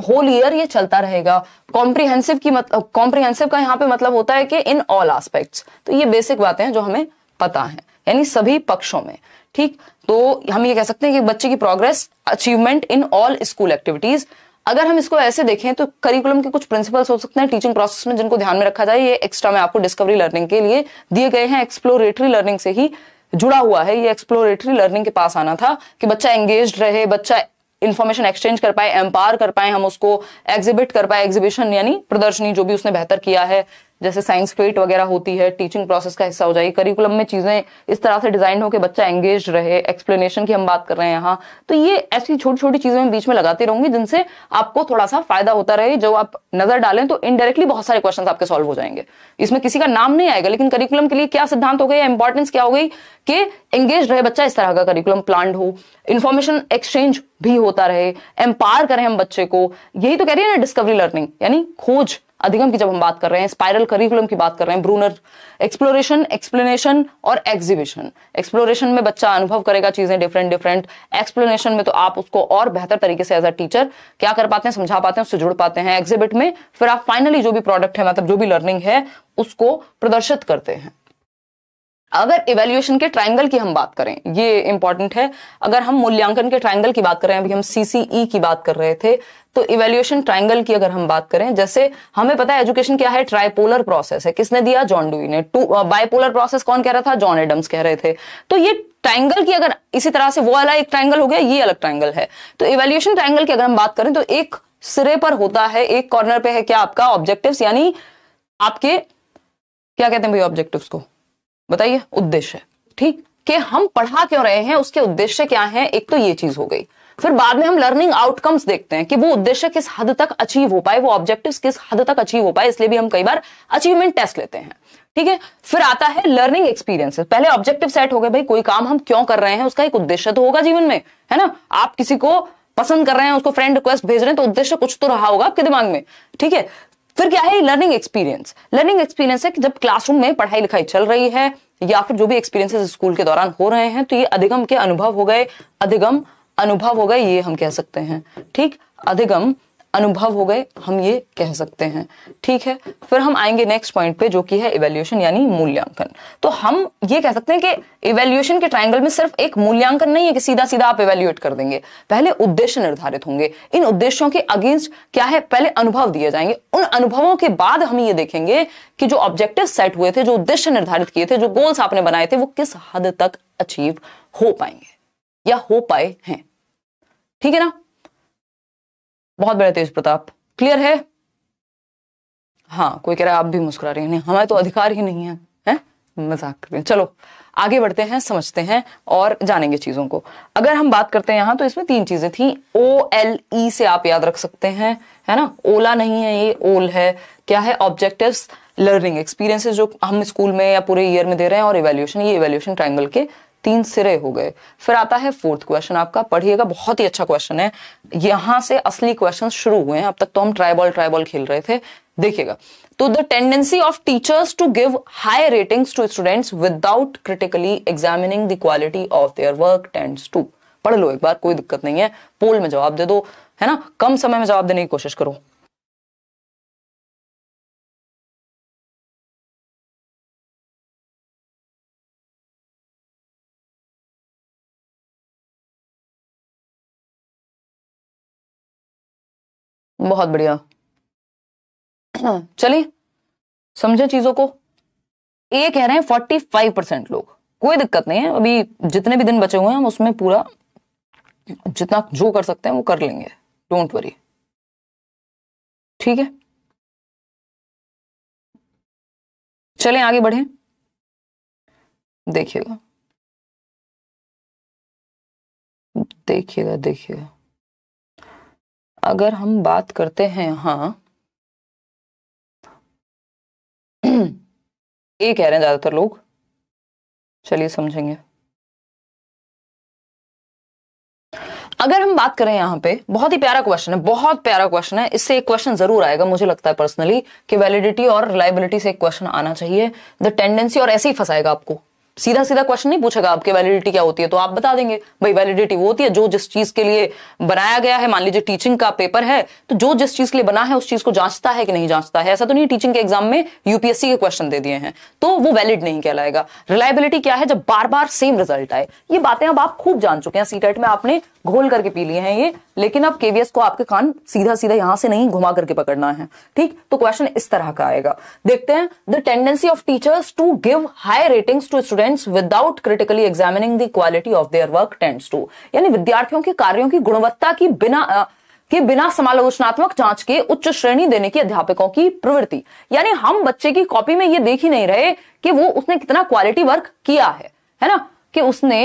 होल ईयर ये चलता रहेगा कॉम्प्रिहेंसिव की मतलब कॉम्प्रिहेंसिव का यहाँ पे मतलब होता है कि इन ऑल एस्पेक्ट्स तो ये बेसिक बातें हैं जो हमें पता है यानी सभी पक्षों में ठीक तो हम ये कह सकते हैं कि बच्चे की progress achievement in all school activities अगर हम इसको ऐसे देखें तो करिकुलम के कुछ प्रिंसिपल्स हो सकते हैं टीचिंग प्रोसेस में जिनको ध्यान में रखा जाए ये एक्स्ट्रा में आपको डिस्कवरी लर्निंग के लिए दिए गए हैं एक्सप्लोरेटरी लर्निंग से ही जुड़ा हुआ है ये एक्सप्लोरेटरी लर्निंग के पास आना था कि बच्चा एंगेज रहे बच्चा इन्फॉर्मेशन एक्सचेंज कर पाए एम्पावर कर पाए हम उसको एग्जिबिट कर पाए एग्जिबिशन यानी प्रदर्शनी जो भी उसने बेहतर किया है जैसे साइंस क्रेट वगैरह होती है टीचिंग प्रोसेस का हिस्सा हो जाएगी करिकुलम में चीजें इस तरह से डिजाइन हो कि बच्चा एंगेज रहे एक्सप्लेनेशन की हम बात कर रहे हैं यहाँ तो ये ऐसी छोटी छोटी चीजें मैं बीच में लगाती रहूंगी जिनसे आपको थोड़ा सा फायदा होता रहे जब आप नजर डालें तो इनडायरेक्टली बहुत सारे क्वेश्चन आपके सॉल्व हो जाएंगे इसमें किसी का नाम नहीं आएगा लेकिन करिकुलम के लिए क्या सिद्धांत हो गया इंपॉर्टेंस क्या हो गई कि एंगेज रहे बच्चा इस तरह का करिकुलम प्लांट हो इन्फॉर्मेशन एक्सचेंज भी होता रहे एम्पायर करें हम बच्चे को यही तो कह रही है ना डिस्कवरी लर्निंग यानी खोज अधिगम की जब हम बात कर रहे हैं स्पाइरल करिकुलम की बात कर रहे हैं ब्रूनर एक्सप्लोरेशन एक्सप्लेनेशन और एग्जीबिशन एक्सप्लोरेशन में बच्चा अनुभव करेगा चीजें डिफरेंट डिफरेंट एक्सप्लेनेशन में तो आप उसको और बेहतर तरीके से एज अ टीचर क्या कर पाते हैं समझा पाते हैं उससे जुड़ पाते हैं एग्जिबिट में फिर आप फाइनली जो भी प्रोडक्ट है मतलब जो भी लर्निंग है उसको प्रदर्शित करते हैं अगर इवेल्युएशन के ट्राइंगल की हम बात करें ये इंपॉर्टेंट है अगर हम मूल्यांकन के ट्राइंगल की बात करें अभी हम सीसीई e की बात कर रहे थे तो इवेल्युएशन ट्राइंगल की अगर हम बात करें जैसे हमें पता है एजुकेशन क्या है ट्राइपोलर प्रोसेस है किसने दिया जॉन डुई ने टू बाइपोलर प्रोसेस कौन कह रहा था जॉन एडम्स कह रहे थे तो ये ट्राइंगल की अगर इसी तरह से वो वाला एक ट्राइंगल हो गया ये अलग ट्राइंगल है तो इवेल्युएशन ट्राइंगल की अगर हम बात करें तो एक सिरे पर होता है एक कॉर्नर पे है क्या आपका ऑब्जेक्टिव यानी आपके क्या कहते हैं भाई ऑब्जेक्टिव को बताइए उद्देश्य ठीक कि हम पढ़ा क्यों रहे हैं उसके उद्देश्य क्या है एक तो ये चीज हो गई फिर बाद में हम लर्निंग आउटकम्स देखते हैं कि वो उद्देश्य किस हद तक अचीव हो पाए वो ऑब्जेक्टिव किस हद तक अचीव हो पाए इसलिए भी हम कई बार अचीवमेंट टेस्ट लेते हैं ठीक है फिर आता है लर्निंग एक्सपीरियंसेस पहले ऑब्जेक्टिव सेट हो गए भाई कोई काम हम क्यों कर रहे हैं उसका एक उद्देश्य तो होगा जीवन में है ना आप किसी को पसंद कर रहे हैं उसको फ्रेंड रिक्वेस्ट भेज रहे हैं तो उद्देश्य कुछ तो रहा होगा आपके दिमाग में ठीक है फिर क्या है लर्निंग एक्सपीरियंस लर्निंग एक्सपीरियंस है कि जब क्लासरूम में पढ़ाई लिखाई चल रही है या फिर जो भी एक्सपीरियंसेस स्कूल के दौरान हो रहे हैं तो ये अधिगम के अनुभव हो गए अधिगम अनुभव हो गए ये हम कह सकते हैं ठीक अधिगम अनुभव हो गए हम ये कह सकते हैं ठीक है फिर हम आएंगे नेक्स्ट पॉइंट पे जो कि है इवेल्युएशन यानी मूल्यांकन तो हम ये कह सकते हैं कि इवेल्युएशन के ट्राइंगल में सिर्फ एक मूल्यांकन नहीं है कि सीधा सीधा आप इवेल्युएट कर देंगे पहले उद्देश्य निर्धारित होंगे इन उद्देश्यों के अगेंस्ट क्या है पहले अनुभव दिए जाएंगे उन अनुभवों के बाद हम ये देखेंगे कि जो ऑब्जेक्टिव सेट हुए थे जो उद्देश्य निर्धारित किए थे जो गोल्स आपने बनाए थे वो किस हद तक अचीव हो पाएंगे या हो पाए हैं ठीक है ना बहुत बड़े तेज प्रताप क्लियर है हाँ कोई कह रहा है आप भी मुस्कुरा रही हैं हमारे तो अधिकार ही नहीं है है? मजाक कर रहे हैं चलो आगे बढ़ते हैं समझते हैं और जानेंगे चीजों को अगर हम बात करते हैं यहां तो इसमें तीन चीजें थी ओ एल ई से आप याद रख सकते हैं है ना ओला नहीं है ये ओल है क्या है ऑब्जेक्टिव लर्निंग एक्सपीरियंसेस जो हम स्कूल में या पूरे ईयर में दे रहे हैं और इवेल्यूशन ये इवेल्यूशन ट्राइंगल के तीन सिरे हो गए फिर आता है फोर्थ क्वेश्चन आपका पढ़िएगा बहुत ही अच्छा क्वेश्चन है यहां से असली क्वेश्चन शुरू हुए हैं अब तक तो हम ट्राइबॉल ट्राइबॉल खेल रहे थे देखिएगा तो the tendency of teachers to give high ratings to students without critically examining the quality of their work tends to पढ़ लो एक बार कोई दिक्कत नहीं है पोल में जवाब दे दो है ना कम समय में जवाब देने की कोशिश करो बहुत बढ़िया चलिए समझे चीजों को ये कह रहे हैं फोर्टी फाइव परसेंट लोग कोई दिक्कत नहीं है अभी जितने भी दिन बचे हुए हैं हम उसमें पूरा जितना जो कर सकते हैं वो कर लेंगे डोंट वरी ठीक है चलें आगे बढ़े देखिएगा देखिएगा देखिएगा अगर हम बात करते हैं यहां ये कह रहे हैं ज़्यादातर लोग चलिए समझेंगे अगर हम बात करें यहां पे बहुत ही प्यारा क्वेश्चन है बहुत प्यारा क्वेश्चन है इससे एक क्वेश्चन जरूर आएगा मुझे लगता है पर्सनली कि वैलिडिटी और रिलायबिलिटी से एक क्वेश्चन आना चाहिए द टेंडेंसी और ऐसे ही फंसाएगा आपको सीधा सीधा क्वेश्चन नहीं पूछेगा आपकी वैलिडिटी क्या होती है तो आप बता देंगे भाई वैलिडिटी वो होती है जो जिस चीज के लिए बनाया गया है मान लीजिए टीचिंग का पेपर है तो जो जिस चीज के लिए बना है उस चीज को जांचता है कि नहीं जांचता है ऐसा तो नहीं टीचिंग के एग्जाम में यूपीएससी के क्वेश्चन दे दिए हैं तो वो वैलिड नहीं कहलाएगा रिलायबिलिटी क्या है जब बार बार सेम रिजल्ट आए ये बातें अब आप खूब जान चुके हैं सीटेट में आपने घोल करके पी लिए हैं ये लेकिन अब केवीएस को आपके कान सीधा सीधा यहां से नहीं घुमा करके पकड़ना है ठीक तो क्वेश्चन इस तरह का आएगा देखते हैं the tendency of teachers to give high ratings to student students without critically examining the quality of their work tends to यानी विद्यार्थियों के कार्यों की गुणवत्ता की बिना आ, के बिना समालोचनात्मक जांच के उच्च श्रेणी देने के अध्यापकों की प्रवृत्ति यानी हम बच्चे की कॉपी में ये देख ही नहीं रहे कि वो उसने कितना क्वालिटी वर्क किया है है ना कि उसने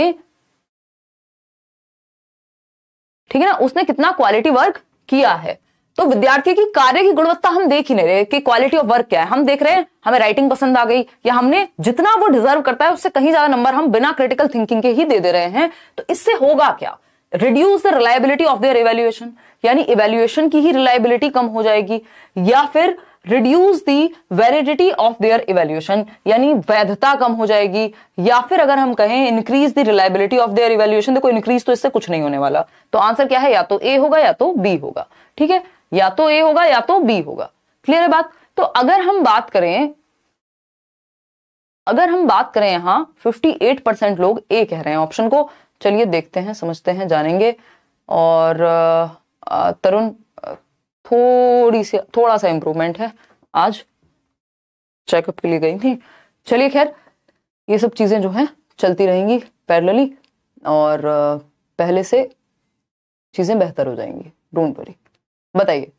ठीक है ना उसने कितना क्वालिटी वर्क किया है तो विद्यार्थी की कार्य की गुणवत्ता हम देख ही नहीं रहे कि क्वालिटी ऑफ वर्क क्या है हम देख रहे हैं हमें राइटिंग पसंद आ गई या हमने जितना वो डिजर्व करता है उससे कहीं ज्यादा नंबर हम बिना क्रिटिकल थिंकिंग के ही दे दे रहे हैं तो इससे होगा क्या reduce the reliability of their evaluation यानी इवेल्युएशन की ही रिलायबिलिटी कम हो जाएगी या फिर reduce the validity of their evaluation यानी वैधता कम हो जाएगी या फिर अगर हम कहें increase the reliability of their evaluation देखो इंक्रीज तो इससे कुछ नहीं होने वाला तो आंसर क्या है या तो ए होगा या तो बी होगा ठीक है या तो ए होगा या तो बी होगा क्लियर है बात तो अगर हम बात करें अगर हम बात करें यहां 58 परसेंट लोग ए कह रहे हैं ऑप्शन को चलिए देखते हैं समझते हैं जानेंगे और तरुण थोड़ी सी थोड़ा सा इंप्रूवमेंट है आज चेकअप के लिए गई थी चलिए खैर ये सब चीज़ें जो है चलती रहेंगी पैरलली और पहले से चीज़ें बेहतर हो जाएंगी डोंट वरी बताइए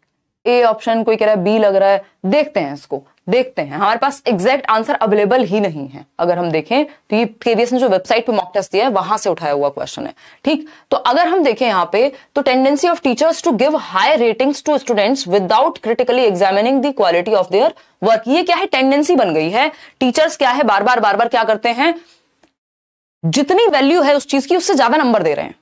ए ऑप्शन कोई कह रहा है बी लग रहा है देखते हैं इसको देखते हैं हमारे पास एग्जैक्ट आंसर अवेलेबल ही नहीं है अगर हम देखें तो ये केवीएस ने जो वेबसाइट पे मॉक टेस्ट दिया है वहां से उठाया हुआ क्वेश्चन है ठीक तो अगर हम देखें यहाँ पे तो tendency of teachers to give high ratings to students without critically examining the quality of their work ये क्या है टेंडेंसी बन गई है टीचर्स क्या है बार बार बार बार क्या करते हैं जितनी वैल्यू है उस चीज की उससे ज्यादा नंबर दे रहे हैं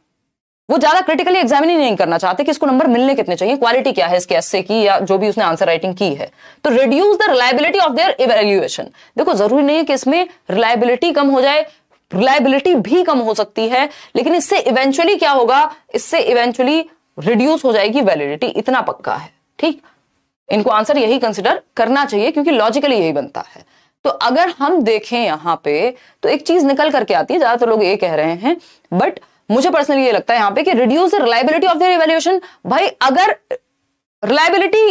वो ज्यादा क्रिटिकली एग्जामिन ही नहीं करना चाहते कि इसको नंबर मिलने कितने चाहिए क्वालिटी क्या है इसके एस की या जो भी उसने आंसर राइटिंग की है तो reduce the reliability of their evaluation देखो जरूरी नहीं है कि इसमें रिलायबिलिटी कम हो जाए रिलायबिलिटी भी कम हो सकती है लेकिन इससे इवेंचुअली क्या होगा इससे इवेंचुअली रिड्यूस हो जाएगी वैलिडिटी इतना पक्का है ठीक इनको आंसर यही कंसिडर करना चाहिए क्योंकि लॉजिकली यही बनता है तो अगर हम देखें यहां पे तो एक चीज निकल करके आती है ज्यादातर तो लोग ये कह रहे हैं बट मुझे पर्सनली ये लगता है यहां पे कि reduce the reliability of their evaluation भाई अगर रिलायबिलिटी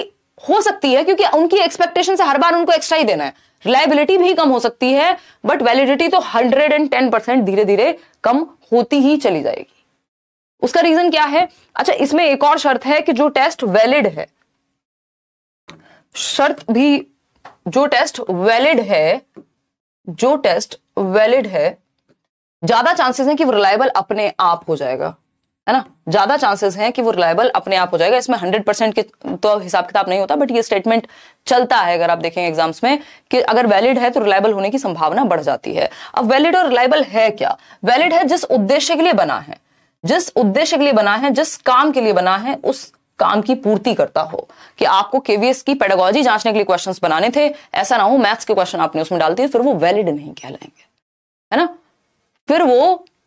हो सकती है क्योंकि उनकी एक्सपेक्टेशन से हर बार उनको एक्स्ट्रा ही देना है रिलायबिलिटी भी कम हो सकती है बट वैलिडिटी तो 110% धीरे धीरे कम होती ही चली जाएगी उसका रीजन क्या है अच्छा इसमें एक और शर्त है कि जो टेस्ट वैलिड है शर्त भी जो टेस्ट वैलिड है जो टेस्ट वैलिड है ज्यादा चांसेस हैं कि वो रिलायबल अपने आप हो जाएगा है ना ज्यादा चांसेस हैं कि वो रिलायबल अपने आप हो जाएगा इसमें हंड्रेड परसेंट के तो हिसाब किताब नहीं होता बट ये स्टेटमेंट चलता है अगर आप देखें एग्जाम्स में कि अगर वैलिड है तो रिलायबल होने की संभावना बढ़ जाती है अब वैलिड और रिलायबल है क्या वैलिड है जिस उद्देश्य के लिए बना है जिस उद्देश्य के लिए बना है जिस काम के लिए बना है उस काम की पूर्ति करता हो कि आपको केवीएस की पेडागोलॉजी जांचने के लिए क्वेश्चंस बनाने थे ऐसा ना हो मैथ्स के क्वेश्चन आपने उसमें डाल दिए फिर वो वैलिड नहीं कहलाएंगे है ना फिर वो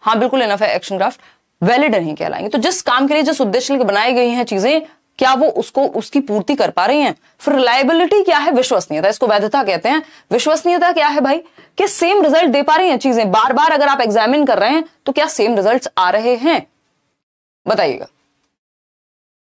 हाँ बिल्कुल इनफ है एक्शन क्राफ्ट वैलिड नहीं कहलाएंगे तो जिस काम के लिए जिस उद्देश्य के बनाई गई हैं चीजें क्या वो उसको उसकी पूर्ति कर पा रही हैं फिर रिलायबिलिटी क्या है विश्वसनीयता इसको वैधता कहते हैं विश्वसनीयता क्या है भाई कि सेम रिजल्ट दे पा रही हैं चीजें बार बार अगर आप एग्जामिन कर रहे हैं तो क्या सेम रिजल्ट्स आ रहे हैं बताइएगा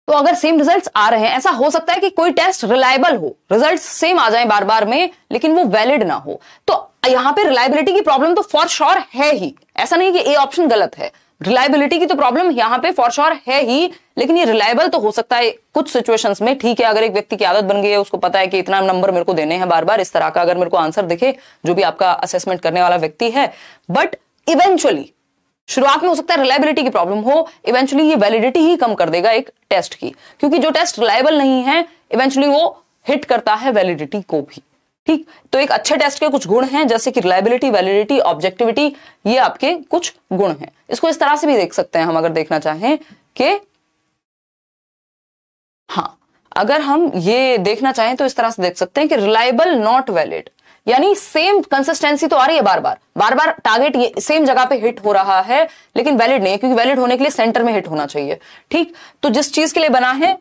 तो अगर सेम रिजल्ट्स आ रहे हैं ऐसा हो सकता है कि कोई टेस्ट रिलायबल हो रिजल्ट्स सेम आ जाए बार बार में लेकिन वो वैलिड ना हो तो यहां पे रिलायबिलिटी की प्रॉब्लम तो फॉर श्योर है ही ऐसा नहीं कि ए ऑप्शन गलत है रिलायबिलिटी की तो प्रॉब्लम यहां पे फॉर श्योर है ही लेकिन ये रिलायबल तो हो सकता है कुछ सिचुएशन में ठीक है अगर एक व्यक्ति की आदत बन गई है उसको पता है कि इतना नंबर मेरे को देने हैं बार बार इस तरह का अगर मेरे को आंसर दिखे जो भी आपका असेसमेंट करने वाला व्यक्ति है बट इवेंचुअली शुरुआत में हो सकता है रिलायबिलिटी की प्रॉब्लम हो इवेंचुअली ये वैलिडिटी ही कम कर देगा एक टेस्ट की क्योंकि जो टेस्ट रिलायबल नहीं है इवेंचुअली वो हिट करता है वैलिडिटी को भी ठीक तो एक अच्छे टेस्ट के कुछ गुण हैं जैसे कि रिलायबिलिटी वैलिडिटी ऑब्जेक्टिविटी ये आपके कुछ गुण हैं इसको इस तरह से भी देख सकते हैं हम अगर देखना चाहें कि हाँ अगर हम ये देखना चाहें तो इस तरह से देख सकते हैं कि रिलायबल नॉट वैलिड यानी सेम कंसिस्टेंसी तो आ रही है बार बार बार बार टारगेट सेम जगह पे हिट हो रहा है लेकिन वैलिड नहीं है क्योंकि वैलिड होने के लिए सेंटर में हिट होना चाहिए ठीक तो जिस चीज के लिए बना है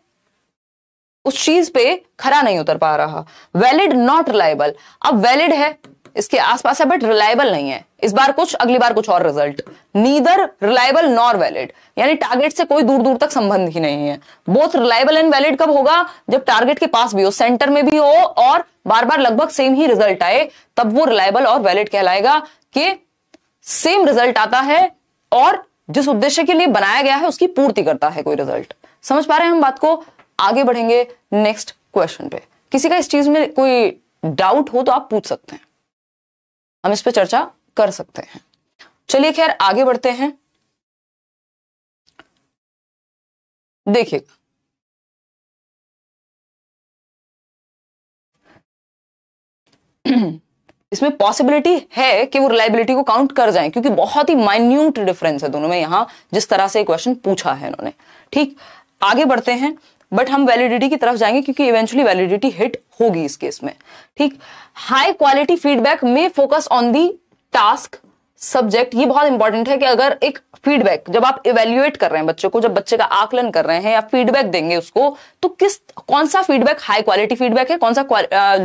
उस चीज पे खरा नहीं उतर पा रहा वैलिड नॉट रिलायबल अब वैलिड है इसके आसपास है बट रिलायबल नहीं है इस बार कुछ अगली बार कुछ और result neither reliable nor valid यानी टारगेट से कोई दूर दूर तक संबंध ही नहीं है बोथ रिलायबल एंड वैलिड कब होगा जब टारगेट के पास भी हो सेंटर में भी हो और बार बार लगभग सेम ही रिजल्ट आए तब वो रिलायबल और वैलिड कहलाएगा कि सेम रिजल्ट आता है और जिस उद्देश्य के लिए बनाया गया है उसकी पूर्ति करता है कोई रिजल्ट समझ पा रहे हैं हम बात को आगे बढ़ेंगे नेक्स्ट क्वेश्चन पे किसी का इस चीज में कोई डाउट हो तो आप पूछ सकते हैं हम इस पर चर्चा कर सकते हैं चलिए खैर आगे बढ़ते हैं देखिएगा इसमें पॉसिबिलिटी है कि वो रिलायबिलिटी को काउंट कर जाएं क्योंकि बहुत ही माइन्यूट डिफरेंस है दोनों में यहां जिस तरह से क्वेश्चन पूछा है इन्होंने ठीक आगे बढ़ते हैं बट हम वैलिडिटी की तरफ जाएंगे क्योंकि इवेंचुअली वैलिडिटी हिट होगी इस केस में ठीक हाई क्वालिटी फीडबैक में focus on the task subject ये बहुत इंपॉर्टेंट है कि अगर एक फीडबैक जब आप इवेल्युएट कर रहे हैं बच्चे को जब बच्चे का आकलन कर रहे हैं या फीडबैक देंगे उसको तो किस कौन सा फीडबैक हाई क्वालिटी फीडबैक है कौन सा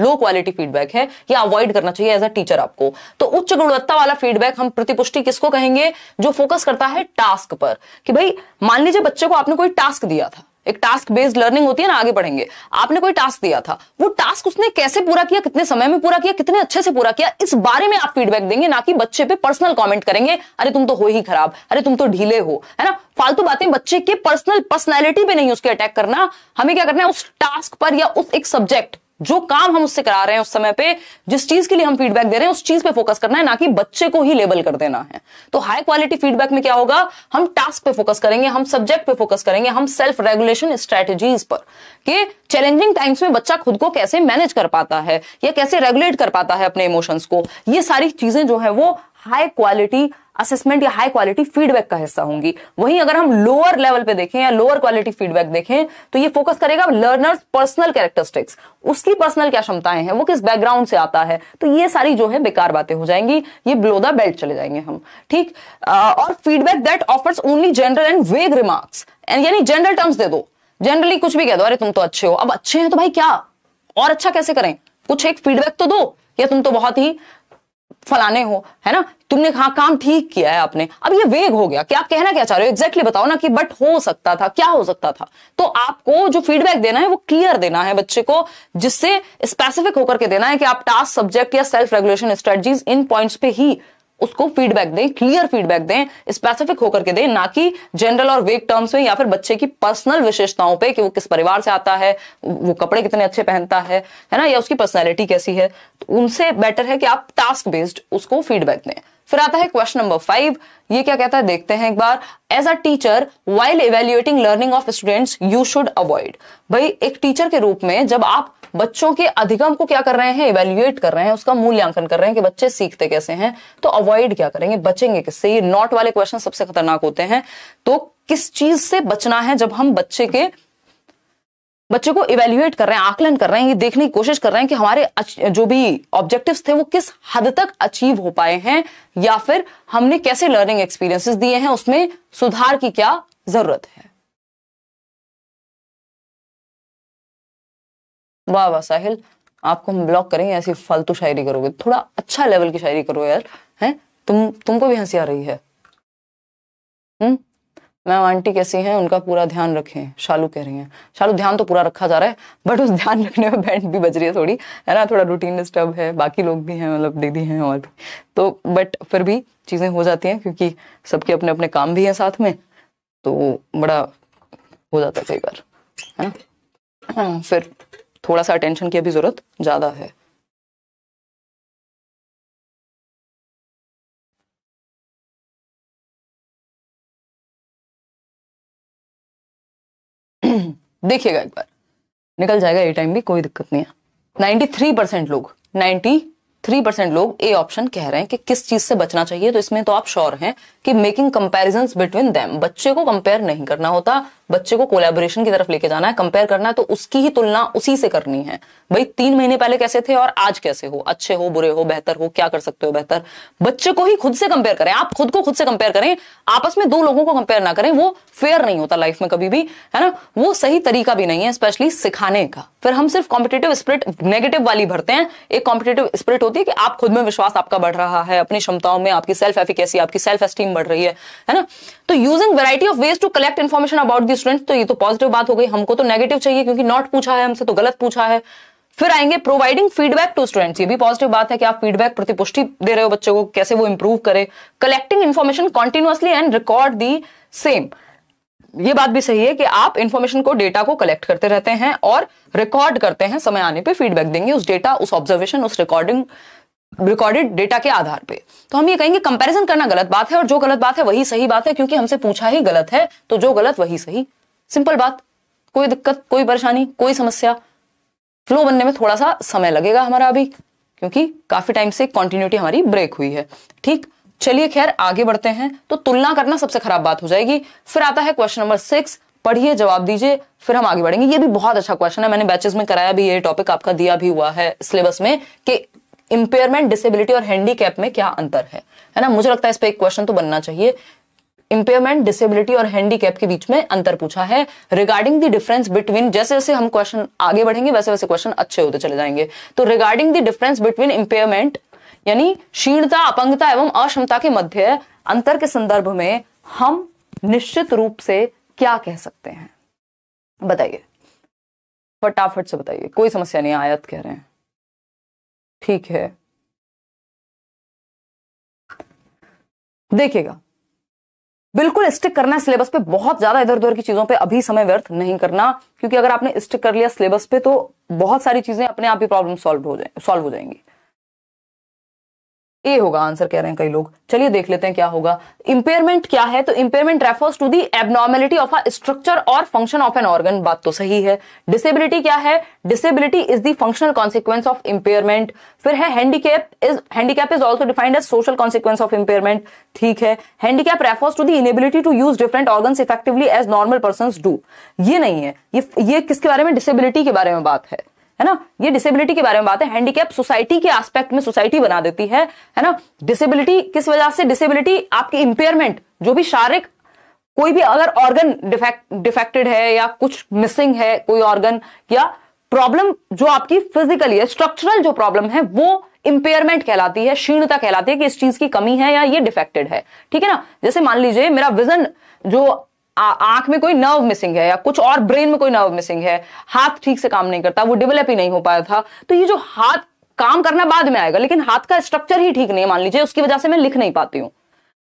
लो क्वालिटी फीडबैक है ये अवॉइड करना चाहिए एज अ टीचर आपको तो उच्च गुणवत्ता वाला फीडबैक हम प्रतिपुष्टि किसको कहेंगे जो फोकस करता है टास्क पर कि भाई मान लीजिए बच्चे को आपने कोई टास्क दिया था एक टास्क बेस्ड लर्निंग होती है ना आगे बढ़ेंगे आपने कोई टास्क दिया था वो टास्क उसने कैसे पूरा किया कितने समय में पूरा किया कितने अच्छे से पूरा किया इस बारे में आप फीडबैक देंगे ना कि बच्चे पे पर्सनल कमेंट करेंगे अरे तुम तो हो ही खराब अरे तुम तो ढीले हो है ना फालतू बातें बच्चे के पर्सनल पर्सनैलिटी पे नहीं उसके अटैक करना हमें क्या करना है उस टास्क पर या उस एक सब्जेक्ट जो काम हम उससे करा रहे हैं उस समय पे जिस चीज के लिए हम फीडबैक दे रहे हैं उस चीज पे फोकस करना है ना कि बच्चे को ही लेबल कर देना है तो हाई क्वालिटी फीडबैक में क्या होगा हम टास्क पे फोकस करेंगे हम सब्जेक्ट पे फोकस करेंगे हम सेल्फ रेगुलेशन स्ट्रेटेजीज पर कि चैलेंजिंग टाइम्स में बच्चा खुद को कैसे मैनेज कर पाता है या कैसे रेगुलेट कर पाता है अपने इमोशंस को ये सारी चीजें जो है वो हाई क्वालिटी असेसमेंट या हाई क्वालिटी फीडबैक का हिस्सा होंगी वहीं अगर हम लोअर लेवल पे देखें या लोअर क्वालिटी फीडबैक देखें तो ये फोकस करेगा लर्नर्स पर्सनल कैरेक्टरिस्टिक्स उसकी पर्सनल क्या क्षमताएं हैं वो किस बैकग्राउंड से आता है तो ये सारी जो है बेकार बातें हो जाएंगी ये ब्लो द बेल्ट चले जाएंगे हम ठीक और feedback that offers only general and vague remarks and यानी जनरल टर्म्स दे दो जनरली कुछ भी कह दो अरे तुम तो अच्छे हो अब अच्छे हैं तो भाई क्या और अच्छा कैसे करें कुछ एक फीडबैक तो दो या तुम तो बहुत ही फलाने हो है ना तुमने कहा काम ठीक किया है आपने अब ये वेग हो गया कि आप कहना क्या चाह रहे हो एग्जैक्टली बताओ ना कि बट हो सकता था क्या हो सकता था तो आपको जो फीडबैक देना है वो क्लियर देना है बच्चे को जिससे स्पेसिफिक होकर के देना है कि आप टास्क सब्जेक्ट या सेल्फ रेगुलेशन स्ट्रेटजीज इन पॉइंट्स पे ही उसको फीडबैक दें क्लियर फीडबैक दें स्पेसिफिक होकर के दें ना कि जनरल और वेग टर्म्स में या फिर बच्चे की पर्सनल विशेषताओं पे कि वो किस परिवार से आता है वो कपड़े कितने अच्छे पहनता है है ना या उसकी पर्सनैलिटी कैसी है तो उनसे बेटर है कि आप टास्क बेस्ड उसको फीडबैक दें फिर आता है क्वेश्चन नंबर फाइव ये क्या कहता है देखते हैं एक बार as a teacher while evaluating learning of students you should avoid भाई एक टीचर के रूप में जब आप बच्चों के अधिगम को क्या कर रहे हैं इवेल्युएट कर रहे हैं उसका मूल्यांकन कर रहे हैं कि बच्चे सीखते कैसे हैं तो अवॉइड क्या करेंगे बचेंगे किससे ये नॉट वाले क्वेश्चन सबसे खतरनाक होते हैं तो किस चीज से बचना है जब हम बच्चे के बच्चे को इवेल्युएट कर रहे हैं आकलन कर रहे हैं ये देखने की कोशिश कर रहे हैं कि हमारे जो भी ऑब्जेक्टिव्स थे वो किस हद तक अचीव हो पाए हैं या फिर हमने कैसे लर्निंग एक्सपीरियंसेस दिए हैं उसमें सुधार की क्या जरूरत है वाह वाह साहिल आपको हम ब्लॉक करेंगे ऐसी फालतू शायरी करोगे थोड़ा अच्छा लेवल की शायरी करो यार हैं तुम तुमको भी हंसी आ रही है हुँ? हम्म? मैम आंटी कैसी हैं उनका पूरा ध्यान रखें शालू कह रही हैं शालू ध्यान तो पूरा रखा जा रहा है बट उस ध्यान रखने में बैंड भी बज रही है थोड़ी है ना थोड़ा रूटीन डिस्टर्ब है बाकी लोग भी हैं मतलब दीदी हैं और भी तो बट फिर भी चीज़ें हो जाती हैं क्योंकि सबके अपने अपने काम भी हैं साथ में तो बड़ा हो जाता है कई बार है ना हाँ, फिर थोड़ा सा अटेंशन की अभी ज़रूरत ज़्यादा है देखिएगा एक बार निकल जाएगा ए टाइम भी कोई दिक्कत नहीं है नाइन्टी थ्री परसेंट लोग नाइन्टी थ्री परसेंट लोग ए ऑप्शन कह रहे हैं कि किस चीज से बचना चाहिए तो इसमें तो आप श्योर हैं कि मेकिंग कंपेरिजन बिटवीन दैम बच्चे को कंपेयर नहीं करना होता बच्चे को कोलेबोरेशन की तरफ लेके जाना है कंपेयर करना है तो उसकी ही तुलना उसी से करनी है भाई तीन महीने पहले कैसे थे और आज कैसे हो अच्छे हो बुरे हो बेहतर हो क्या कर सकते हो बेहतर बच्चे को ही खुद से कंपेयर करें आप खुद को खुद से कंपेयर करें आपस में दो लोगों को कंपेयर ना करें वो फेयर नहीं होता लाइफ में कभी भी है ना वो सही तरीका भी नहीं है स्पेशली सिखाने का फिर हम सिर्फ कॉम्पिटेटिव स्प्रिट नेगेटिव वाली भरते हैं एक कॉम्पिटेटिव स्प्रिट होती है कि आप खुद में विश्वास आपका बढ़ रहा है अपनी क्षमताओं में आपकी सेल्फ एफिकेसी आपकी सेल्फ एस्टीम बढ़ रही है है ना तो using variety of ways to collect information about the student तो ये तो पॉजिटिव बात हो गई हमको तो नेगेटिव चाहिए क्योंकि नॉट पूछा है हमसे तो गलत पूछा है फिर आएंगे प्रोवाइडिंग फीडबैक टू स्टूडेंट्स ये भी पॉजिटिव बात है कि आप फीडबैक प्रतिपुष्टि दे रहे हो बच्चों को कैसे वो इंप्रूव करे collecting information continuously and record the same ये बात भी सही है कि आप इन्फॉर्मेशन को डेटा को कलेक्ट करते रहते हैं और रिकॉर्ड करते हैं समय आने पे फीडबैक देंगे उस डेटा उस ऑब्जर्वेशन उस रिकॉर्डिंग रिकॉर्डेड डेटा के आधार पे तो हम ये कहेंगे कंपैरिजन करना गलत बात है और जो गलत बात है वही सही बात है क्योंकि हमसे पूछा ही गलत है तो जो गलत वही सही सिंपल बात कोई दिक्कत कोई परेशानी कोई समस्या फ्लो बनने में थोड़ा सा समय लगेगा हमारा अभी क्योंकि काफी टाइम से कॉन्टिन्यूटी हमारी ब्रेक हुई है ठीक चलिए खैर आगे बढ़ते हैं तो तुलना करना सबसे खराब बात हो जाएगी फिर आता है क्वेश्चन नंबर सिक्स पढ़िए जवाब दीजिए फिर हम आगे बढ़ेंगे ये भी बहुत अच्छा क्वेश्चन है मैंने बैचेस में कराया भी ये टॉपिक आपका दिया भी हुआ है सिलेबस में कि इंपेयरमेंट डिसेबिलिटी और हैंडीकैप में क्या अंतर है है ना मुझे लगता है इस पर एक क्वेश्चन तो बनना चाहिए इंपेयरमेंट डिसेबिलिटी और हैंडीकैप के बीच में अंतर पूछा है रिगार्डिंग द डिफरेंस बिटवीन जैसे जैसे हम क्वेश्चन आगे बढ़ेंगे वैसे वैसे क्वेश्चन अच्छे होते चले जाएंगे तो regarding the difference between impairment यानी क्षीणता अपंगता एवं अक्षमता के मध्य अंतर के संदर्भ में हम निश्चित रूप से क्या कह सकते हैं बताइए फटाफट से बताइए कोई समस्या नहीं आयत कह रहे हैं ठीक है देखिएगा बिल्कुल स्टिक करना है सिलेबस पे बहुत ज्यादा इधर उधर की चीजों पे अभी समय व्यर्थ नहीं करना क्योंकि अगर आपने स्टिक कर लिया सिलेबस पे तो बहुत सारी चीजें अपने आप ही प्रॉब्लम सॉल्व हो जाए सॉल्व हो जाएंगी ए होगा आंसर कह रहे हैं कई लोग चलिए देख लेते हैं क्या होगा इंपेयरमेंट क्या है तो impairment refers to the abnormality of a structure और फंक्शन ऑफ एन ऑर्गन बात तो सही है डिसेबिलिटी क्या है disability is the functional consequence of impairment फिर है handicap is handicap is also defined as social consequence of impairment ठीक है handicap refers to the inability to use different organ effectively as normal person do ये नहीं है ये, ये किसके बारे में डिसेबिलिटी के बारे में बात है है ना ये डिसेबिलिटी के बारे में बात है हैंडीकैप सोसाइटी के एस्पेक्ट में सोसाइटी बना देती है है ना डिसेबिलिटी किस वजह से डिसेबिलिटी आपके इंपेयरमेंट जो भी शारीरिक कोई भी अगर ऑर्गन डिफेक्ट डिफेक्टेड है या कुछ मिसिंग है कोई ऑर्गन या प्रॉब्लम जो आपकी फिजिकली है स्ट्रक्चरल जो प्रॉब्लम है वो इंपेयरमेंट कहलाती है क्षीणता कहलाती है कि इस चीज की कमी है या ये डिफेक्टेड है ठीक है ना जैसे मान लीजिए मेरा विजन जो आंख में कोई नर्व मिसिंग है या कुछ और ब्रेन में कोई नर्व मिसिंग है हाथ ठीक से काम नहीं करता वो डेवलप ही नहीं हो पाया था तो ये जो हाथ काम करना बाद में आएगा लेकिन हाथ का स्ट्रक्चर ही ठीक नहीं है मान लीजिए उसकी वजह से मैं लिख नहीं पाती हूं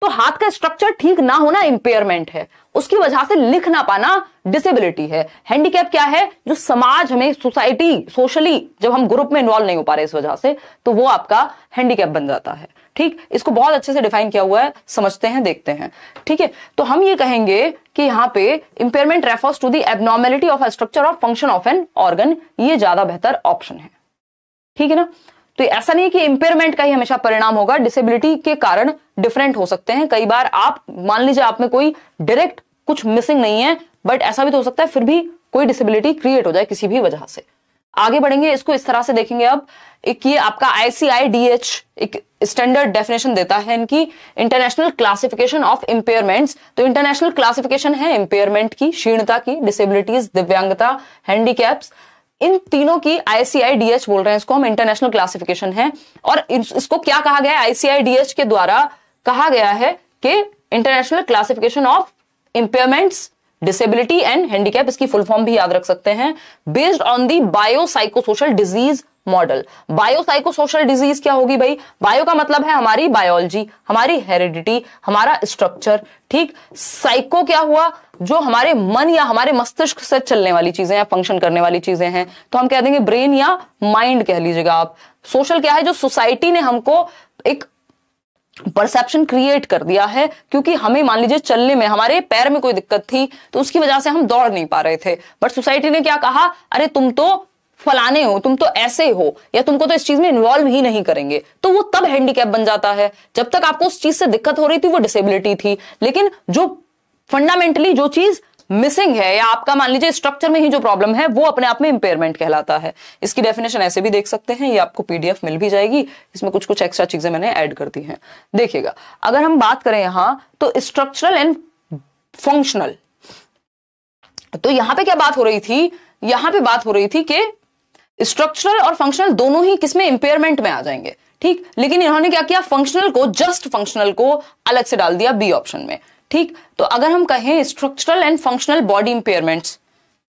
तो हाथ का स्ट्रक्चर ठीक ना होना इंपेयरमेंट है उसकी वजह से लिख ना पाना डिसेबिलिटी है हैंडीकैप क्या है जो समाज हमें सोसाइटी सोशली जब हम ग्रुप में इन्वॉल्व नहीं हो पा रहे इस वजह से तो वो आपका हैंडीकैप बन जाता है ठीक इसको बहुत अच्छे से डिफाइन किया हुआ है समझते हैं देखते हैं ठीक है तो हम ये कहेंगे कि यहाँ पे impairment refers to the abnormality of structure of function of an organ ये ज्यादा बेहतर ऑप्शन है ठीक है ना तो ऐसा नहीं कि इंपेयरमेंट का ही हमेशा परिणाम होगा डिसेबिलिटी के कारण डिफरेंट हो सकते हैं कई बार आप मान लीजिए आप में कोई डायरेक्ट कुछ मिसिंग नहीं है बट ऐसा भी तो हो सकता है फिर भी कोई डिसेबिलिटी क्रिएट हो जाए किसी भी वजह से आगे बढ़ेंगे इसको इस तरह से देखेंगे अब एक ये आपका आईसीआई आईसीआईडीएच एक स्टैंडर्ड डेफिनेशन देता है इनकी इंटरनेशनल क्लासिफिकेशन ऑफ इम्पेयरमेंट्स तो इंटरनेशनल क्लासिफिकेशन है इंपेयरमेंट की क्षीणता की डिसेबिलिटीज दिव्यांगता हैंडीकैप्स इन तीनों की आईसीआईडीएच बोल रहे हैं इसको हम इंटरनेशनल क्लासिफिकेशन है और इसको क्या कहा गया है आईसीआईडीएच के द्वारा कहा गया है कि international classification of impairments disability and handicap इसकी फुल फॉर्म भी याद रख सकते हैं based on the biopsychosocial disease model biopsychosocial disease क्या होगी भाई बायो का मतलब है हमारी बायोलॉजी हमारी हेरिडिटी हमारा स्ट्रक्चर ठीक साइको क्या हुआ जो हमारे मन या हमारे मस्तिष्क से चलने वाली चीजें या फंक्शन करने वाली चीजें हैं तो हम कह देंगे ब्रेन या माइंड कह लीजिएगा आप सोशल क्या है जो सोसाइटी ने हमको एक परसेप्शन क्रिएट कर दिया है क्योंकि हमें मान लीजिए चलने में हमारे पैर में कोई दिक्कत थी तो उसकी वजह से हम दौड़ नहीं पा रहे थे बट सोसाइटी ने क्या कहा अरे तुम तो फलाने हो तुम तो ऐसे हो या तुमको तो इस चीज में इन्वॉल्व ही नहीं करेंगे तो वो तब हैंडीकैप बन जाता है जब तक आपको उस चीज से दिक्कत हो रही थी वो डिसेबिलिटी थी लेकिन जो फंडामेंटली जो चीज मिसिंग है या आपका मान लीजिए स्ट्रक्चर में ही जो प्रॉब्लम है वो अपने आप में इंपेयरमेंट कहलाता है इसकी डेफिनेशन ऐसे भी देख सकते हैं ये आपको पीडीएफ मिल भी जाएगी इसमें कुछ कुछ एक्स्ट्रा चीजें मैंने ऐड कर दी हैं देखिएगा अगर हम बात करें यहां तो स्ट्रक्चरल एंड फंक्शनल तो यहां पर क्या बात हो रही थी यहां पर बात हो रही थी कि स्ट्रक्चरल और फंक्शनल दोनों ही किसमें इंपेयरमेंट में आ जाएंगे ठीक लेकिन इन्होंने क्या किया फंक्शनल को जस्ट फंक्शनल को अलग से डाल दिया बी ऑप्शन में ठीक तो अगर हम कहें structural and functional body impairments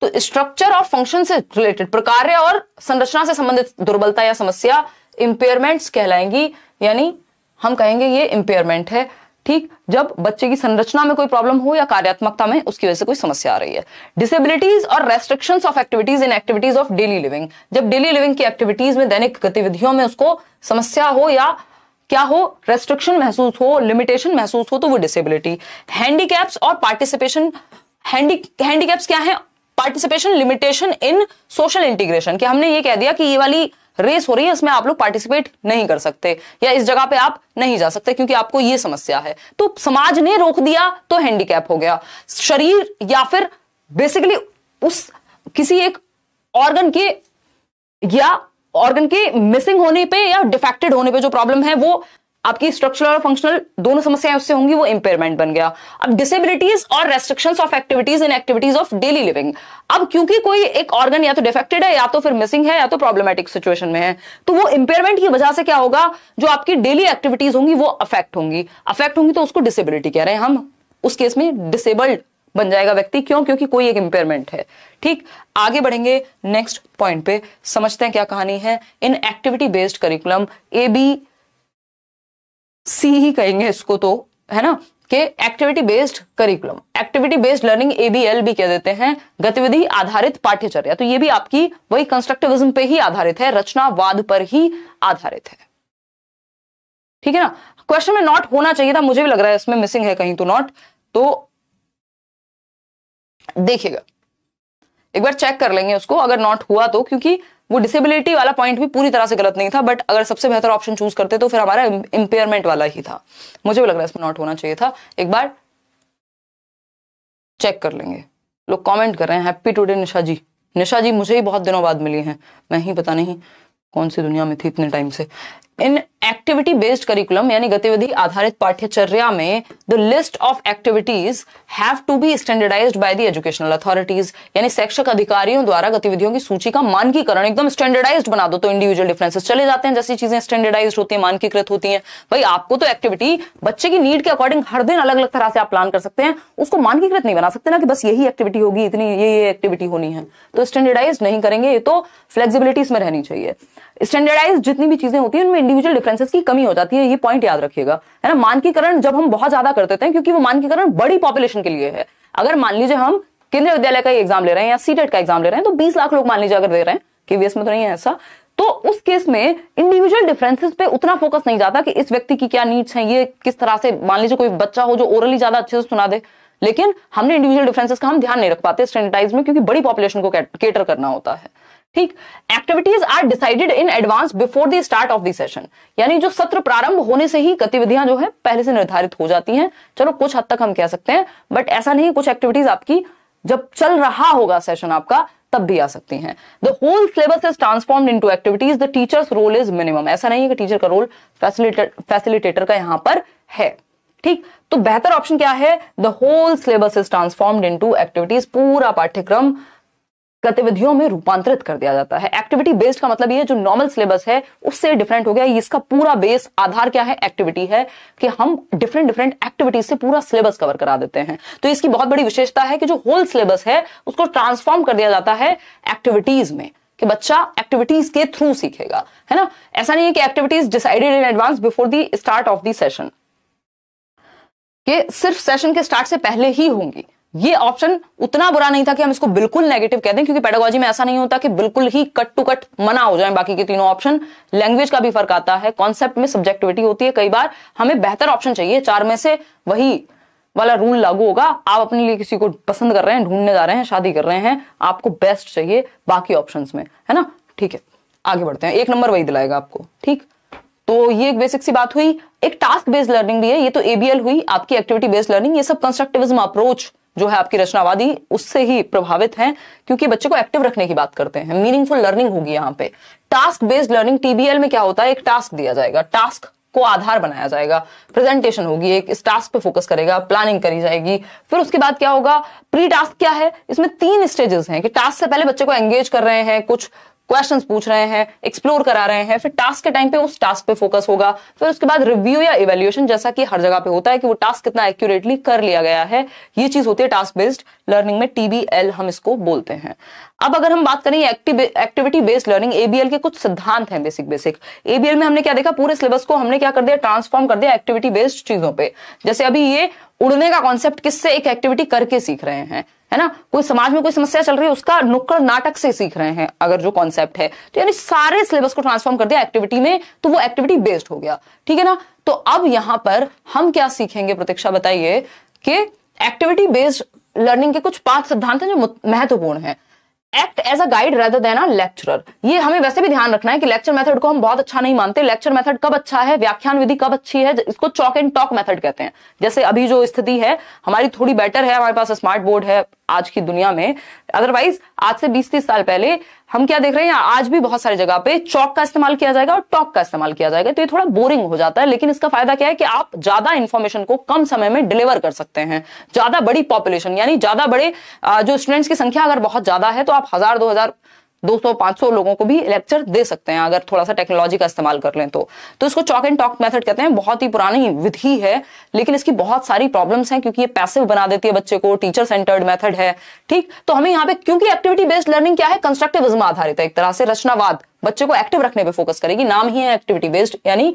तो स्ट्रक्चर और फंक्शन से रिलेटेड प्रकार और संरचना से संबंधित दुर्बलता या समस्या इम्पेयरमेंट्स कहलाएंगी यानी हम कहेंगे ये इंपेयरमेंट है ठीक जब बच्चे की संरचना में कोई प्रॉब्लम हो या कार्यात्मकता में उसकी वजह से कोई समस्या आ रही है डिसेबिलिटीज और restrictions of activities in activities of daily living जब डेली लिविंग की एक्टिविटीज में दैनिक गतिविधियों में उसको समस्या हो या क्या हो रेस्ट्रिक्शन महसूस हो लिमिटेशन महसूस हो तो वो डिसेबिलिटी हैंडीकैप्स और पार्टिसिपेशन हैंडी हैंडीकैप्स क्या है participation limitation in social integration कि हमने ये कह दिया कि ये वाली रेस हो रही है इसमें आप लोग पार्टिसिपेट नहीं कर सकते या इस जगह पे आप नहीं जा सकते क्योंकि आपको ये समस्या है तो समाज ने रोक दिया तो हैंडीकैप हो गया शरीर या फिर बेसिकली उस किसी एक ऑर्गन के या ऑर्गन के मिसिंग होने पे या डिफेक्टेड होने पे जो प्रॉब्लम है वो आपकी स्ट्रक्चरल और फंक्शनल दोनों समस्याएं उससे होंगी वो इंपेयरमेंट बन गया अब डिसेबिलिटीज और restriction of activities in activities of daily living अब क्योंकि कोई एक ऑर्गन या तो डिफेक्टेड है या तो फिर मिसिंग है या तो प्रॉब्लमेटिक सिचुएशन में है तो वो इंपेयरमेंट की वजह से क्या होगा जो आपकी डेली एक्टिविटीज होंगी वो अफेक्ट होंगी अफेक्ट होंगी तो उसको डिसेबिलिटी कह रहे हैं हम उस केस में डिसेबल्ड बन जाएगा व्यक्ति क्यों क्योंकि कोई एक इंपेयरमेंट है ठीक आगे बढ़ेंगे नेक्स्ट पॉइंट पे समझते हैं क्या कहानी है in activity based curriculum A B C ही कहेंगे इसको तो है ना कि activity based curriculum activity based learning A B L भी कह देते हैं गतिविधि आधारित पाठ्यचर्या तो ये भी आपकी वही कंस्ट्रक्टिविज्म पे ही आधारित है रचनावाद पर ही आधारित है ठीक है ना क्वेश्चन में नॉट होना चाहिए था मुझे भी लग रहा है इसमें मिसिंग है कहीं तो नॉट तो देखिएगा एक बार चेक कर लेंगे उसको अगर नॉट हुआ तो क्योंकि वो डिसेबिलिटी वाला पॉइंट भी पूरी तरह से गलत नहीं था बट अगर सबसे बेहतर ऑप्शन चूज करते तो फिर हमारा इंपेयरमेंट वाला ही था मुझे भी लग रहा है इसमें नॉट होना चाहिए था एक बार चेक कर लेंगे लोग कमेंट कर रहे हैं हैप्पी टुडे निशा जी निशा जी मुझे ही बहुत दिनों बाद मिली हैं मैं ही पता नहीं कौन सी दुनिया में थी इतने टाइम से इन एक्टिविटी बेस्ड करिकुलम यानी गतिविधि आधारित पाठ्यचर्या में the list of activities have to be standardize by the educational authorities यानी शिक्षक अधिकारियों द्वारा गतिविधियों की सूची का मानकीकरण एकदम स्टैंडर्डाइज बना दो तो इंडिविजुअल डिफरेंसेस चले जाते हैं जैसी चीजें स्टैंडर्डाइज होती है मानकीकृत होती है भाई आपको तो एक्टिविटी बच्चे की नीड के अकॉर्डिंग हर दिन अलग अलग तरह से आप प्लान कर सकते हैं उसको मानकीकृत नहीं बना सकते ना कि बस यही एक्टिविटी होगी इतनी ये ये एक्टिविटी होनी है तो स्टैंडर्डाइज नहीं करेंगे ये तो फ्लेक्सिबिलिटी इसमें रहनी चाहिए स्टैंडर्डाइज जितनी भी चीजें होती है उनमें इंडिविजुअल डिफरेंसेस की कमी हो जाती है ये पॉइंट याद रखिएगा है ना मानकीकरण जब हम बहुत ज्यादा करते हैं क्योंकि वो मानकीकरण बड़ी पॉपुलेशन के लिए है अगर मान लीजिए हम केंद्रीय विद्यालय का एग्जाम ले रहे हैं या सीटेट e का एग्जाम ले रहे हैं तो बीस लाख लोग मान लीजिए अगर दे रहे हैं केवीएस में तो नहीं है ऐसा तो उस केस में इंडिविजुअल डिफरेंसेस पे उतना फोकस नहीं जाता कि इस व्यक्ति की क्या नीड्स हैं ये किस तरह से मान लीजिए कोई बच्चा हो जो ओरली ज्यादा अच्छे से सुना दे लेकिन हमने इंडिविजुअल डिफरेंसेस का हम ध्यान नहीं रख पाते स्टैंडर्डाइज में क्योंकि बड़ी पॉपुलेशन को केटर करना होता है ठीक activities are decided in advance before the start of the session यानी जो सत्र प्रारंभ होने से ही गतिविधियां जो है पहले से निर्धारित हो जाती हैं चलो कुछ हद तक हम कह सकते हैं बट ऐसा नहीं कुछ एक्टिविटीज आपकी जब चल रहा होगा सेशन आपका तब भी आ सकती हैं the whole syllabus is transform into activities the teacher's role is minimum ऐसा नहीं है कि टीचर का रोल फैसिलिटेटर फैसिलिटेटर का यहां पर है ठीक तो बेहतर ऑप्शन क्या है the whole syllabus is transformed into activities पूरा पाठ्यक्रम गतिविधियों में रूपांतरित कर दिया जाता है एक्टिविटी बेस्ड का मतलब ये जो नॉर्मल सिलेबस है उससे डिफरेंट हो गया इसका पूरा बेस आधार क्या है एक्टिविटी है कि हम डिफरेंट डिफरेंट एक्टिविटीज से पूरा सिलेबस कवर करा देते हैं तो इसकी बहुत बड़ी विशेषता है कि जो होल सिलेबस है उसको ट्रांसफॉर्म कर दिया जाता है एक्टिविटीज में कि बच्चा एक्टिविटीज के थ्रू सीखेगा है ना ऐसा नहीं है कि activities decided in advance before the start of the session के सिर्फ सेशन के स्टार्ट से पहले ही होंगी ये ऑप्शन उतना बुरा नहीं था कि हम इसको बिल्कुल नेगेटिव कह दें क्योंकि पेडोगॉजी में ऐसा नहीं होता कि बिल्कुल ही कट टू कट मना हो जाए बाकी के तीनों ऑप्शन लैंग्वेज का भी फर्क आता है कॉन्सेप्ट में सब्जेक्टिविटी होती है कई बार हमें बेहतर ऑप्शन चाहिए चार में से वही वाला रूल लागू होगा आप अपने लिए किसी को पसंद कर रहे हैं ढूंढने जा रहे हैं शादी कर रहे हैं आपको बेस्ट चाहिए बाकी ऑप्शन में है ना ठीक है आगे बढ़ते हैं एक नंबर वही दिलाएगा आपको ठीक तो ये एक बेसिक सी बात हुई एक टास्क बेस्ड लर्निंग भी है ये तो एबीएल हुई आपकी एक्टिविटी बेस्ड लर्निंग ये सब कंस्ट्रक्टिविज्म अप्रोच जो है आपकी रचनावादी उससे ही प्रभावित हैं क्योंकि बच्चे को एक्टिव रखने की बात करते हैं मीनिंगफुल लर्निंग होगी यहाँ पे टास्क बेस्ड लर्निंग टीबीएल में क्या होता है एक टास्क दिया जाएगा टास्क को आधार बनाया जाएगा प्रेजेंटेशन होगी एक इस टास्क पे फोकस करेगा प्लानिंग करी जाएगी फिर उसके बाद क्या होगा प्री टास्क क्या है इसमें तीन स्टेजेस हैं कि टास्क से पहले बच्चे को एंगेज कर रहे हैं कुछ क्वेश्चंस पूछ रहे हैं एक्सप्लोर करा रहे हैं फिर टास्क के टाइम पे उस टास्क पे फोकस होगा फिर उसके बाद रिव्यू या इवेल्युएशन जैसा कि हर जगह पे होता है कि वो टास्क कितना एक्यूरेटली कर लिया गया है ये चीज होती है टास्क बेस्ड लर्निंग में टीबीएल हम इसको बोलते हैं अब अगर हम बात करें एक्टिविटी बेस्ड लर्निंग एबीएल के कुछ सिद्धांत हैं बेसिक बेसिक एबीएल में हमने क्या देखा पूरे सिलेबस को हमने क्या कर दिया ट्रांसफॉर्म कर दिया एक्टिविटी बेस्ड चीजों पे जैसे अभी ये उड़ने का कॉन्सेप्ट किससे एक एक्टिविटी करके सीख रहे हैं है ना कोई समाज में कोई समस्या चल रही है उसका नुक्कड़ नाटक से सीख रहे हैं अगर जो कॉन्सेप्ट है तो यानी सारे सिलेबस को ट्रांसफॉर्म कर दिया एक्टिविटी में तो वो एक्टिविटी बेस्ड हो गया ठीक है ना तो अब यहां पर हम क्या सीखेंगे प्रतीक्षा बताइए कि एक्टिविटी बेस्ड लर्निंग के कुछ पांच सिद्धांत हैं जो महत्वपूर्ण है act as a guide rather than a lecturer ये हमें वैसे भी ध्यान रखना है कि लेक्चर मेथड को हम बहुत अच्छा नहीं मानते लेक्चर मेथड कब अच्छा है व्याख्यान विधि कब अच्छी है इसको चॉक एंड टॉक मेथड कहते हैं जैसे अभी जो स्थिति है हमारी थोड़ी बेटर है हमारे पास स्मार्ट बोर्ड है आज की दुनिया में अदरवाइज आज से 20-30 साल पहले हम क्या देख रहे हैं आज भी बहुत सारी जगह पे चौक का इस्तेमाल किया जाएगा और टॉक का इस्तेमाल किया जाएगा तो ये थोड़ा बोरिंग हो जाता है लेकिन इसका फायदा क्या है कि आप ज्यादा इन्फॉर्मेशन को कम समय में डिलीवर कर सकते हैं ज्यादा बड़ी पॉपुलेशन यानी ज्यादा बड़े जो स्टूडेंट्स की संख्या अगर बहुत ज्यादा है तो आप हजार दो हजार 200-500 लोगों को भी लेक्चर दे सकते हैं अगर थोड़ा सा टेक्नोलॉजी का इस्तेमाल कर लें तो तो इसको चॉक एंड टॉक मेथड कहते हैं बहुत ही पुरानी विधि है लेकिन इसकी बहुत सारी प्रॉब्लम्स हैं क्योंकि ये पैसिव बना देती है बच्चे को टीचर सेंटर्ड मेथड है ठीक तो हमें यहाँ पे क्योंकि एक्टिविटी बेस्ड लर्निंग क्या है कंस्ट्रक्टिविज्म आधारित है एक तरह से रचनावाद बच्चे को एक्टिव रखने पर फोकस करेगी नाम ही है एक्टिविटी बेस्ड यानी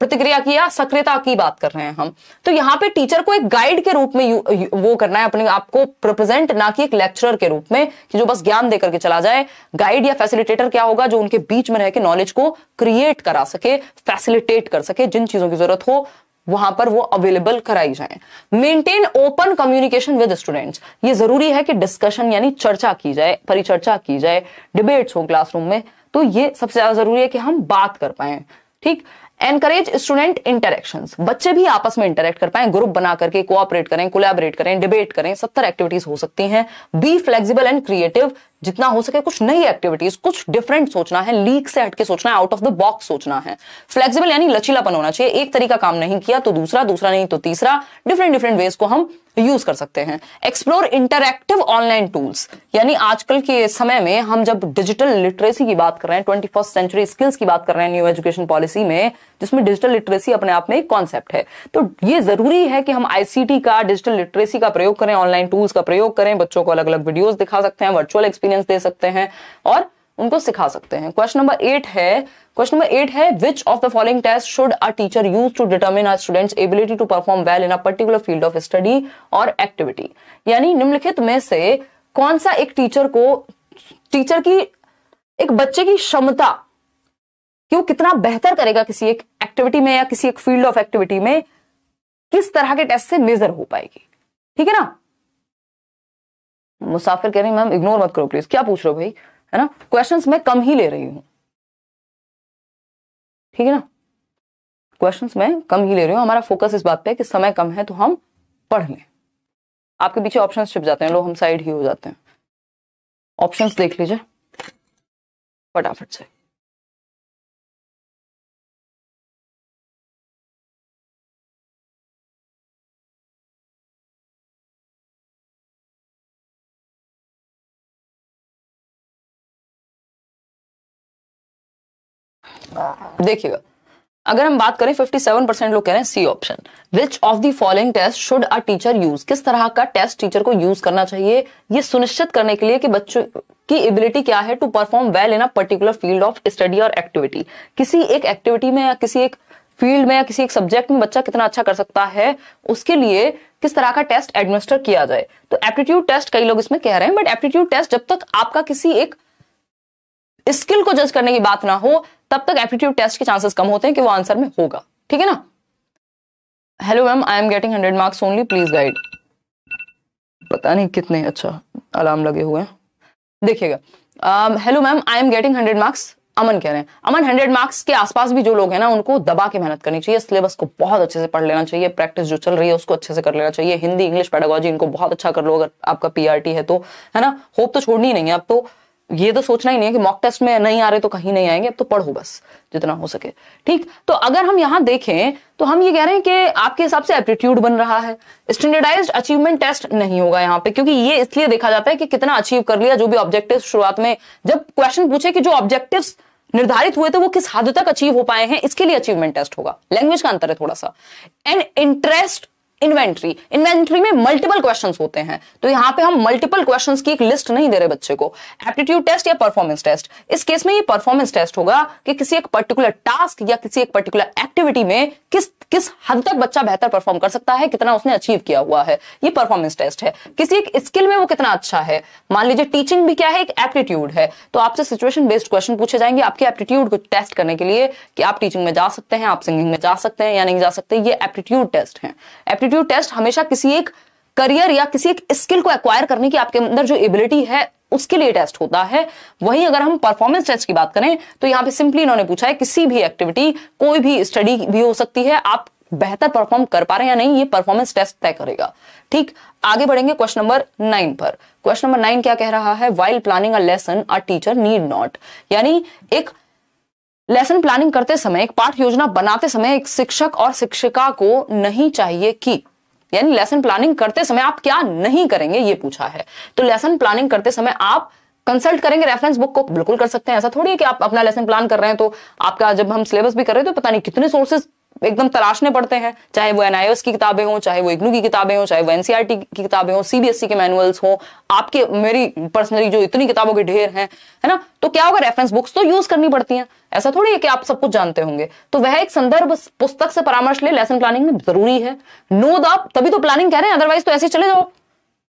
प्रतिक्रिया की या सक्रियता की बात कर रहे हैं हम तो यहाँ पे टीचर को एक गाइड के रूप में यू, यू, वो करना है अपने आप को प्रेजेंट ना कि एक लेक्चरर के रूप में कि जो बस ज्ञान देकर के चला जाए गाइड या फैसिलिटेटर क्या होगा जो उनके बीच में रह के नॉलेज को क्रिएट करा सके फैसिलिटेट कर सके जिन चीजों की जरूरत हो वहां पर वो अवेलेबल कराई जाए maintain open communication with students ये जरूरी है कि डिस्कशन यानी चर्चा की जाए परिचर्चा की जाए डिबेट्स हो क्लासरूम में तो ये सबसे ज्यादा जरूरी है कि हम बात कर पाए ठीक एनकरेज स्टूडेंट इंटरेक्शन बच्चे भी आपस में इंटरेक्ट कर पाए ग्रुप बना करके कोऑपरेट करें कोलेबरेट करें डिबेट करें सत्तर एक्टिविटीज हो सकती हैं बी फ्लेक्सिबल एंड क्रिएटिव जितना हो सके कुछ नई एक्टिविटीज कुछ डिफरेंट सोचना है लीक से हटके सोचना है आउट ऑफ द बॉक्स सोचना है फ्लेक्सिबल यानी लचीलापन होना चाहिए एक तरीका काम नहीं किया तो दूसरा दूसरा नहीं तो तीसरा डिफरेंट डिफरेंट वेज को हम यूज कर सकते हैं एक्सप्लोर इंटरक्टिव ऑनलाइन टूल्स यानी आजकल के समय में हम जब डिजिटल लिटरेसी की बात कर रहे हैं ट्वेंटी फर्स्ट सेंचुरी स्किल्स की बात कर रहे हैं न्यू एजुकेशन पॉलिसी में जिसमें डिजिटल लिटरेसी अपने आप में एक कॉन्सेप्ट है तो ये जरूरी है कि हम आईसीटी का डिजिटल लिटरेसी का प्रयोग करें ऑनलाइन टूल्स का प्रयोग करें बच्चों को अलग अलग वीडियोज दिखा सकते हैं वर्चुअल एक्सपीरियंस दे सकते हैं और उनको सिखा सकते हैं क्वेश्चन नंबर एट है क्वेश्चन नंबर एट है which of the following test should a teacher use to determine a student's ability to perform well in a particular field of study or यानी निम्नलिखित में से कौन सा एक टीचर को टीचर की एक बच्चे की क्षमता कि वो कितना बेहतर करेगा किसी एक एक्टिविटी में या किसी एक फील्ड ऑफ एक्टिविटी में किस तरह के टेस्ट से मेजर हो पाएगी ठीक है ना मुसाफिर कह रही मैम इग्नोर मत करो प्लीज क्या पूछ रहे हो भाई है ना क्वेश्चंस मैं कम ही ले रही हूं ठीक है ना क्वेश्चन में कम ही ले रही हूँ हमारा फोकस इस बात पे है कि समय कम है तो हम पढ़ लें आपके पीछे ऑप्शन छिप जाते हैं लोग हम साइड ही हो जाते हैं ऑप्शन देख लीजिए फटाफट से देखिएगा अगर हम बात करें 57 परसेंट लोग कह रहे हैं C option which of the following test should a teacher use किस तरह का टेस्ट टीचर को यूज करना चाहिए ये सुनिश्चित करने के लिए कि बच्चों की एबिलिटी क्या है to perform well in a particular field of study और एक्टिविटी किसी एक एक्टिविटी में या किसी एक फील्ड में या किसी एक सब्जेक्ट में बच्चा कितना अच्छा कर सकता है उसके लिए किस तरह का टेस्ट एडमिनिस्टर किया जाए तो एप्टीट्यूड टेस्ट कई लोग इसमें कह रहे हैं बट एप्टीट्यूड टेस्ट जब तक आपका किसी एक स्किल को जज करने की बात ना हो तब तक एप्टीट्यूड टेस्ट के चांसेस कम होते हैं कि वो आंसर में होगा ठीक है ना hello ma'am I am getting hundred marks only please guide पता नहीं कितने अच्छा अलार्म लगे हुए हैं देखिएगा hello ma'am I am getting hundred marks Aman कह रहे हैं अमन हंड्रेड मार्क्स के आसपास भी जो लोग हैं ना उनको दबा के मेहनत करनी चाहिए सिलेबस को बहुत अच्छे से पढ़ लेना चाहिए प्रैक्टिस जो चल रही है उसको अच्छे से कर लेना चाहिए हिंदी इंग्लिश पैडागोजी इनको बहुत अच्छा कर लो अगर आपका पीआरटी है तो है ना होप तो छोड़नी नहीं है अब तो ये तो सोचना ही नहीं है कि मॉक टेस्ट में नहीं आ रहे तो कहीं नहीं आएंगे अब तो पढ़ो बस जितना हो सके ठीक तो अगर हम यहां देखें तो हम ये कह रहे हैं कि आपके हिसाब से एप्टीट्यूड बन रहा है स्टैंडर्डाइज्ड अचीवमेंट टेस्ट नहीं होगा यहाँ पे क्योंकि ये इसलिए देखा जाता है कि कितना अचीव कर लिया जो भी ऑब्जेक्टिव शुरुआत में जब क्वेश्चन पूछे कि जो ऑब्जेक्टिव निर्धारित हुए थे वो किस हद तक अचीव हो पाए हैं इसके लिए अचीवमेंट टेस्ट होगा लैंग्वेज का अंतर है थोड़ा सा एंड इंटरेस्ट इन्वेंट्री इन्वेंट्री में मल्टीपल क्वेश्चन होते हैं तो यहां पे हम मल्टीपल क्वेश्चन की एक लिस्ट नहीं दे रहे बच्चे को एप्टीट्यूड टेस्ट या परफॉर्मेंस टेस्ट इस केस में ये परफॉर्मेंस टेस्ट होगा कि किसी एक पर्टिकुलर टास्क या किसी एक पर्टिकुलर एक्टिविटी में किस किस हद तक बच्चा बेहतर परफॉर्म कर सकता है कितना उसने अचीव किया हुआ है ये परफॉर्मेंस टेस्ट है किसी एक स्किल में वो कितना अच्छा है मान लीजिए टीचिंग भी क्या है एक एप्टीट्यूड है तो आपसे सिचुएशन बेस्ड क्वेश्चन पूछे जाएंगे आपके एप्टीट्यूड को टेस्ट करने के लिए कि आप टीचिंग में जा सकते हैं आप सिंगिंग में जा सकते हैं या नहीं जा सकते ये एप्टीट्यूड टेस्ट है एप्टीट्यूड एप्टीट्यूड टेस्ट हमेशा किसी एक करियर या किसी एक स्किल को एक्वायर करने की आपके अंदर जो एबिलिटी है उसके लिए टेस्ट होता है वहीं अगर हम परफॉर्मेंस टेस्ट की बात करें तो यहां पे सिंपली इन्होंने पूछा है किसी भी एक्टिविटी कोई भी स्टडी भी हो सकती है आप बेहतर परफॉर्म कर पा रहे हैं या नहीं ये परफॉर्मेंस टेस्ट तय करेगा ठीक आगे बढ़ेंगे क्वेश्चन नंबर नाइन पर क्वेश्चन नंबर नाइन क्या कह रहा है while planning a lesson a teacher need not यानी एक लेसन प्लानिंग करते समय एक पाठ योजना बनाते समय एक शिक्षक और शिक्षिका को नहीं चाहिए कि यानी लेसन प्लानिंग करते समय आप क्या नहीं करेंगे ये पूछा है तो लेसन प्लानिंग करते समय आप कंसल्ट करेंगे रेफरेंस बुक को बिल्कुल कर सकते हैं ऐसा थोड़ी है कि आप अपना लेसन प्लान कर रहे हैं तो आपका जब हम सिलेबस भी कर रहे हैं तो पता नहीं कितने सोर्सेस एकदम तलाशने पड़ते हैं चाहे वो एनआईएस की किताबें हों चाहे वो इग्नू की किताबें हों चाहे वो एनसीआरटी e की किताबें हों सीबीएसई e के मैनुअल्स हों आपके मेरी पर्सनली जो इतनी किताबों के ढेर हैं है ना तो क्या होगा रेफरेंस बुक्स तो यूज करनी पड़ती हैं ऐसा थोड़ी है कि आप सब कुछ जानते होंगे तो वह एक संदर्भ पुस्तक से परामर्श ले लेसन प्लानिंग में जरूरी है नो द तभी तो प्लानिंग कह रहे हैं अदरवाइज तो ऐसे चले जाओ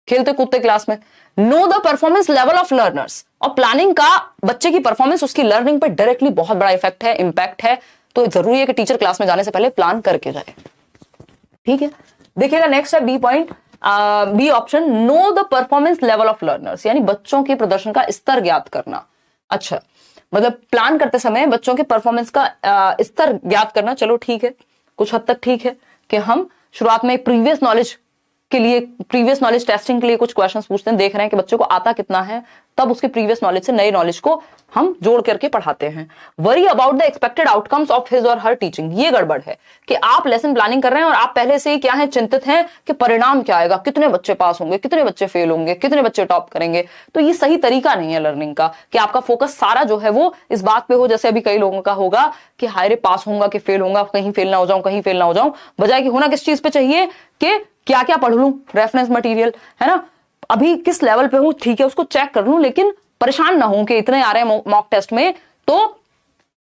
खेलते कूदते क्लास में know the performance level of learners और प्लानिंग का बच्चे की परफॉर्मेंस उसकी लर्निंग पर डायरेक्टली बहुत बड़ा इफेक्ट है इंपैक्ट है तो जरूरी है कि टीचर क्लास में जाने से पहले प्लान करके जाए ठीक है देखिएगा नेक्स्ट है B point B option know the performance level of learners यानी बच्चों के प्रदर्शन का स्तर ज्ञात करना अच्छा मतलब प्लान करते समय बच्चों के परफॉर्मेंस का स्तर ज्ञात करना चलो ठीक है कुछ हद तक ठीक है कि हम शुरुआत में प्रीवियस नॉलेज के लिए प्रीवियस नॉलेज टेस्टिंग के लिए कुछ क्वेश्चंस पूछते हैं देख रहे हैं कि बच्चों को आता कितना है तब उसके प्रीवियस नॉलेज से नए नॉलेज को हम जोड़ करके पढ़ाते हैं worry about the expected outcomes of his और हर टीचिंग ये गड़बड़ है कि आप लेसन प्लानिंग कर रहे हैं और आप पहले से ही क्या है चिंतित हैं कि परिणाम क्या आएगा कितने बच्चे पास होंगे कितने बच्चे फेल होंगे कितने बच्चे टॉप करेंगे तो ये सही तरीका नहीं है लर्निंग का कि आपका फोकस सारा जो है वो इस बात पे हो जैसे अभी कई लोगों का होगा कि हायरे पास होगा कि फेल होगा कहीं फेल ना हो जाऊं कहीं फेल ना हो जाऊं बजाय कि होना किस चीज पे चाहिए कि क्या क्या पढ़ लू रेफरेंस मटीरियल है ना अभी किस लेवल पे हूं ठीक है उसको चेक कर लू लेकिन परेशान ना हूं कि इतने आ रहे हैं मॉक टेस्ट में तो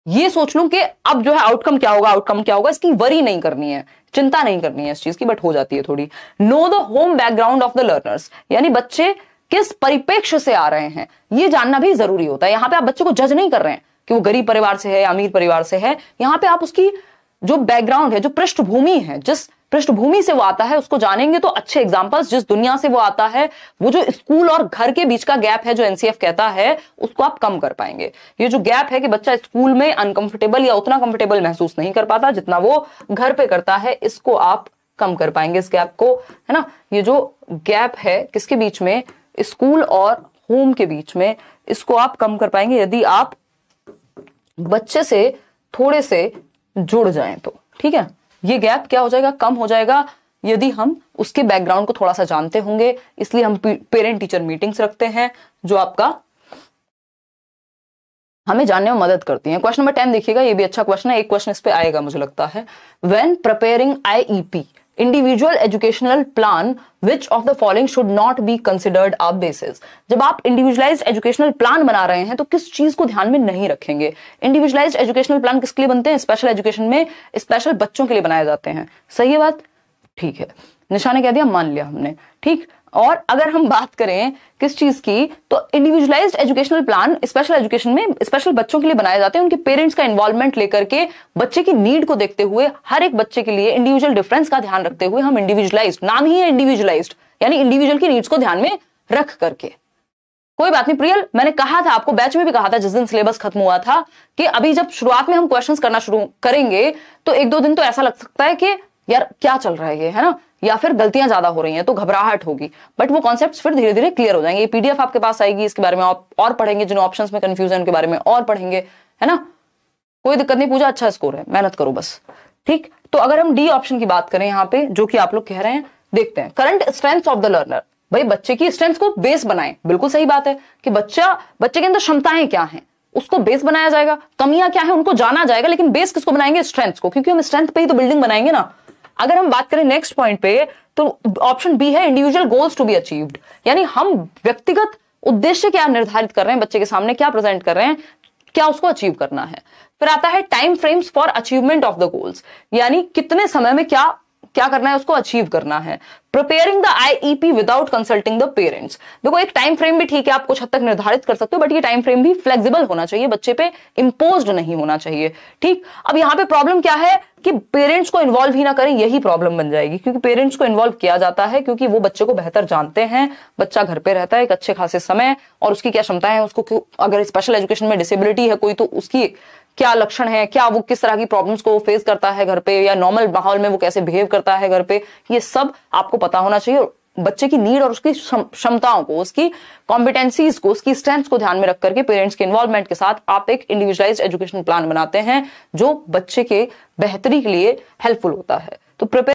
ये सोच लू कि अब जो है आउटकम क्या होगा आउटकम क्या होगा इसकी वरी नहीं करनी है चिंता नहीं करनी है इस चीज की बट हो जाती है थोड़ी know the home background of the learners यानी बच्चे किस परिपेक्ष्य से आ रहे हैं ये जानना भी जरूरी होता है यहाँ पे आप बच्चे को जज नहीं कर रहे हैं कि वो गरीब परिवार से है अमीर परिवार से है यहाँ पे आप उसकी जो बैकग्राउंड है जो पृष्ठभूमि है जिस पृष्ठभूमि से वो आता है उसको जानेंगे तो अच्छे एग्जाम्पल्स जिस दुनिया से वो आता है वो जो स्कूल और घर के बीच का गैप है जो एनसीएफ कहता है उसको आप कम कर पाएंगे ये जो गैप है कि बच्चा स्कूल में अनकंफर्टेबल या उतना कंफर्टेबल महसूस नहीं कर पाता जितना वो घर पे करता है इसको आप कम कर पाएंगे इस गैप को है ना ये जो गैप है किसके बीच में स्कूल और होम के बीच में इसको आप कम कर पाएंगे यदि आप बच्चे से थोड़े से जुड़ जाए तो ठीक है ये गैप क्या हो जाएगा कम हो जाएगा यदि हम उसके बैकग्राउंड को थोड़ा सा जानते होंगे इसलिए हम पेरेंट टीचर मीटिंग्स रखते हैं जो आपका हमें जानने में मदद करती है क्वेश्चन नंबर टेन देखिएगा ये भी अच्छा क्वेश्चन है एक क्वेश्चन इस पे आएगा मुझे लगता है when preparing I individual educational plan which of the following should not be considered आप बेसिस जब आप इंडिविजुअलाइज एजुकेशनल प्लान बना रहे हैं तो किस चीज को ध्यान में नहीं रखेंगे इंडिविजुअलाइज एजुकेशनल प्लान किसके लिए बनते हैं स्पेशल एजुकेशन में स्पेशल बच्चों के लिए बनाए जाते हैं सही है बात ठीक है निशाने कह दिया मान लिया हमने ठीक और अगर हम बात करें किस चीज की तो individualized educational plan special education में स्पेशल बच्चों के लिए बनाए जाते हैं उनके पेरेंट्स का इन्वॉल्वमेंट लेकर के बच्चे की नीड को देखते हुए हर एक बच्चे के लिए इंडिविजुअल डिफरेंस का ध्यान रखते हुए हम इंडिविजुअलाइज नाम ही है इंडिविजुअलाइज यानी इंडिविजुअल की नीड्स को ध्यान में रख करके कोई बात नहीं प्रियल मैंने कहा था आपको बैच में भी कहा था जिस दिन सिलेबस खत्म हुआ था कि अभी जब शुरुआत में हम क्वेश्चंस करना शुरू करेंगे तो एक दो दिन तो ऐसा लग सकता है कि यार क्या चल रहा है ये है ना या फिर गलतियां ज्यादा हो रही हैं तो घबराहट होगी बट वो कॉन्सेप्ट फिर धीरे धीरे क्लियर हो जाएंगे ये पीडीएफ आपके पास आएगी इसके बारे में आप और पढ़ेंगे जिन ऑप्शन में कंफ्यूज है उनके बारे में और पढ़ेंगे है ना कोई दिक्कत नहीं पूजा अच्छा स्कोर है मेहनत करो बस ठीक तो अगर हम डी ऑप्शन की बात करें यहाँ पे जो कि आप लोग कह रहे हैं देखते हैं current strength of the learner भाई बच्चे की स्ट्रेंथ को बेस बनाए बिल्कुल सही बात है कि बच्चा बच्चे के अंदर क्षमताएं क्या है उसको बेस बनाया जाएगा कमियां क्या है उनको जाना जाएगा लेकिन बेस किसको बनाएंगे स्ट्रेंथ को क्योंकि हम स्ट्रेंथ पे ही तो बिल्डिंग बनाएंगे ना अगर हम बात करें नेक्स्ट पॉइंट पे तो ऑप्शन बी है individual goals to be achieved यानी हम व्यक्तिगत उद्देश्य क्या निर्धारित कर रहे हैं बच्चे के सामने क्या प्रेजेंट कर रहे हैं क्या उसको अचीव करना है फिर आता है time frames for achievement of the goals यानी कितने समय में क्या क्या करना है उसको अचीव करना है preparing the IEP without consulting the parents देखो एक टाइम फ्रेम भी ठीक है आप कुछ हद तक निर्धारित कर सकते हो बट ये टाइम फ्रेम भी फ्लेक्सिबल होना चाहिए बच्चे पे इम्पोज नहीं होना चाहिए ठीक अब यहाँ पे प्रॉब्लम क्या है कि पेरेंट्स को इन्वॉल्व ही ना करें यही प्रॉब्लम बन जाएगी क्योंकि पेरेंट्स को इन्वॉल्व किया जाता है क्योंकि वो बच्चे को बेहतर जानते हैं बच्चा घर पे रहता है एक अच्छे खासे समय और उसकी क्या क्षमता है उसको क्यों अगर स्पेशल एजुकेशन में डिसेबिलिटी है कोई तो उसकी क्या लक्षण है क्या वो किस तरह की प्रॉब्लम्स को फेस करता है घर पे या नॉर्मल माहौल में वो कैसे बिहेव करता है घर पे ये सब आपको पता होना चाहिए और बच्चे की नीड और उसकी क्षमताओं को उसकी कॉम्पिटेंसीज को उसकी स्ट्रेंथ को ध्यान में रख करके पेरेंट्स के इन्वॉल्वमेंट के साथ आप एक इंडिविजुअलाइज एजुकेशन प्लान बनाते हैं जो बच्चे के बेहतरी के लिए हेल्पफुल होता है तो प्रिपेयर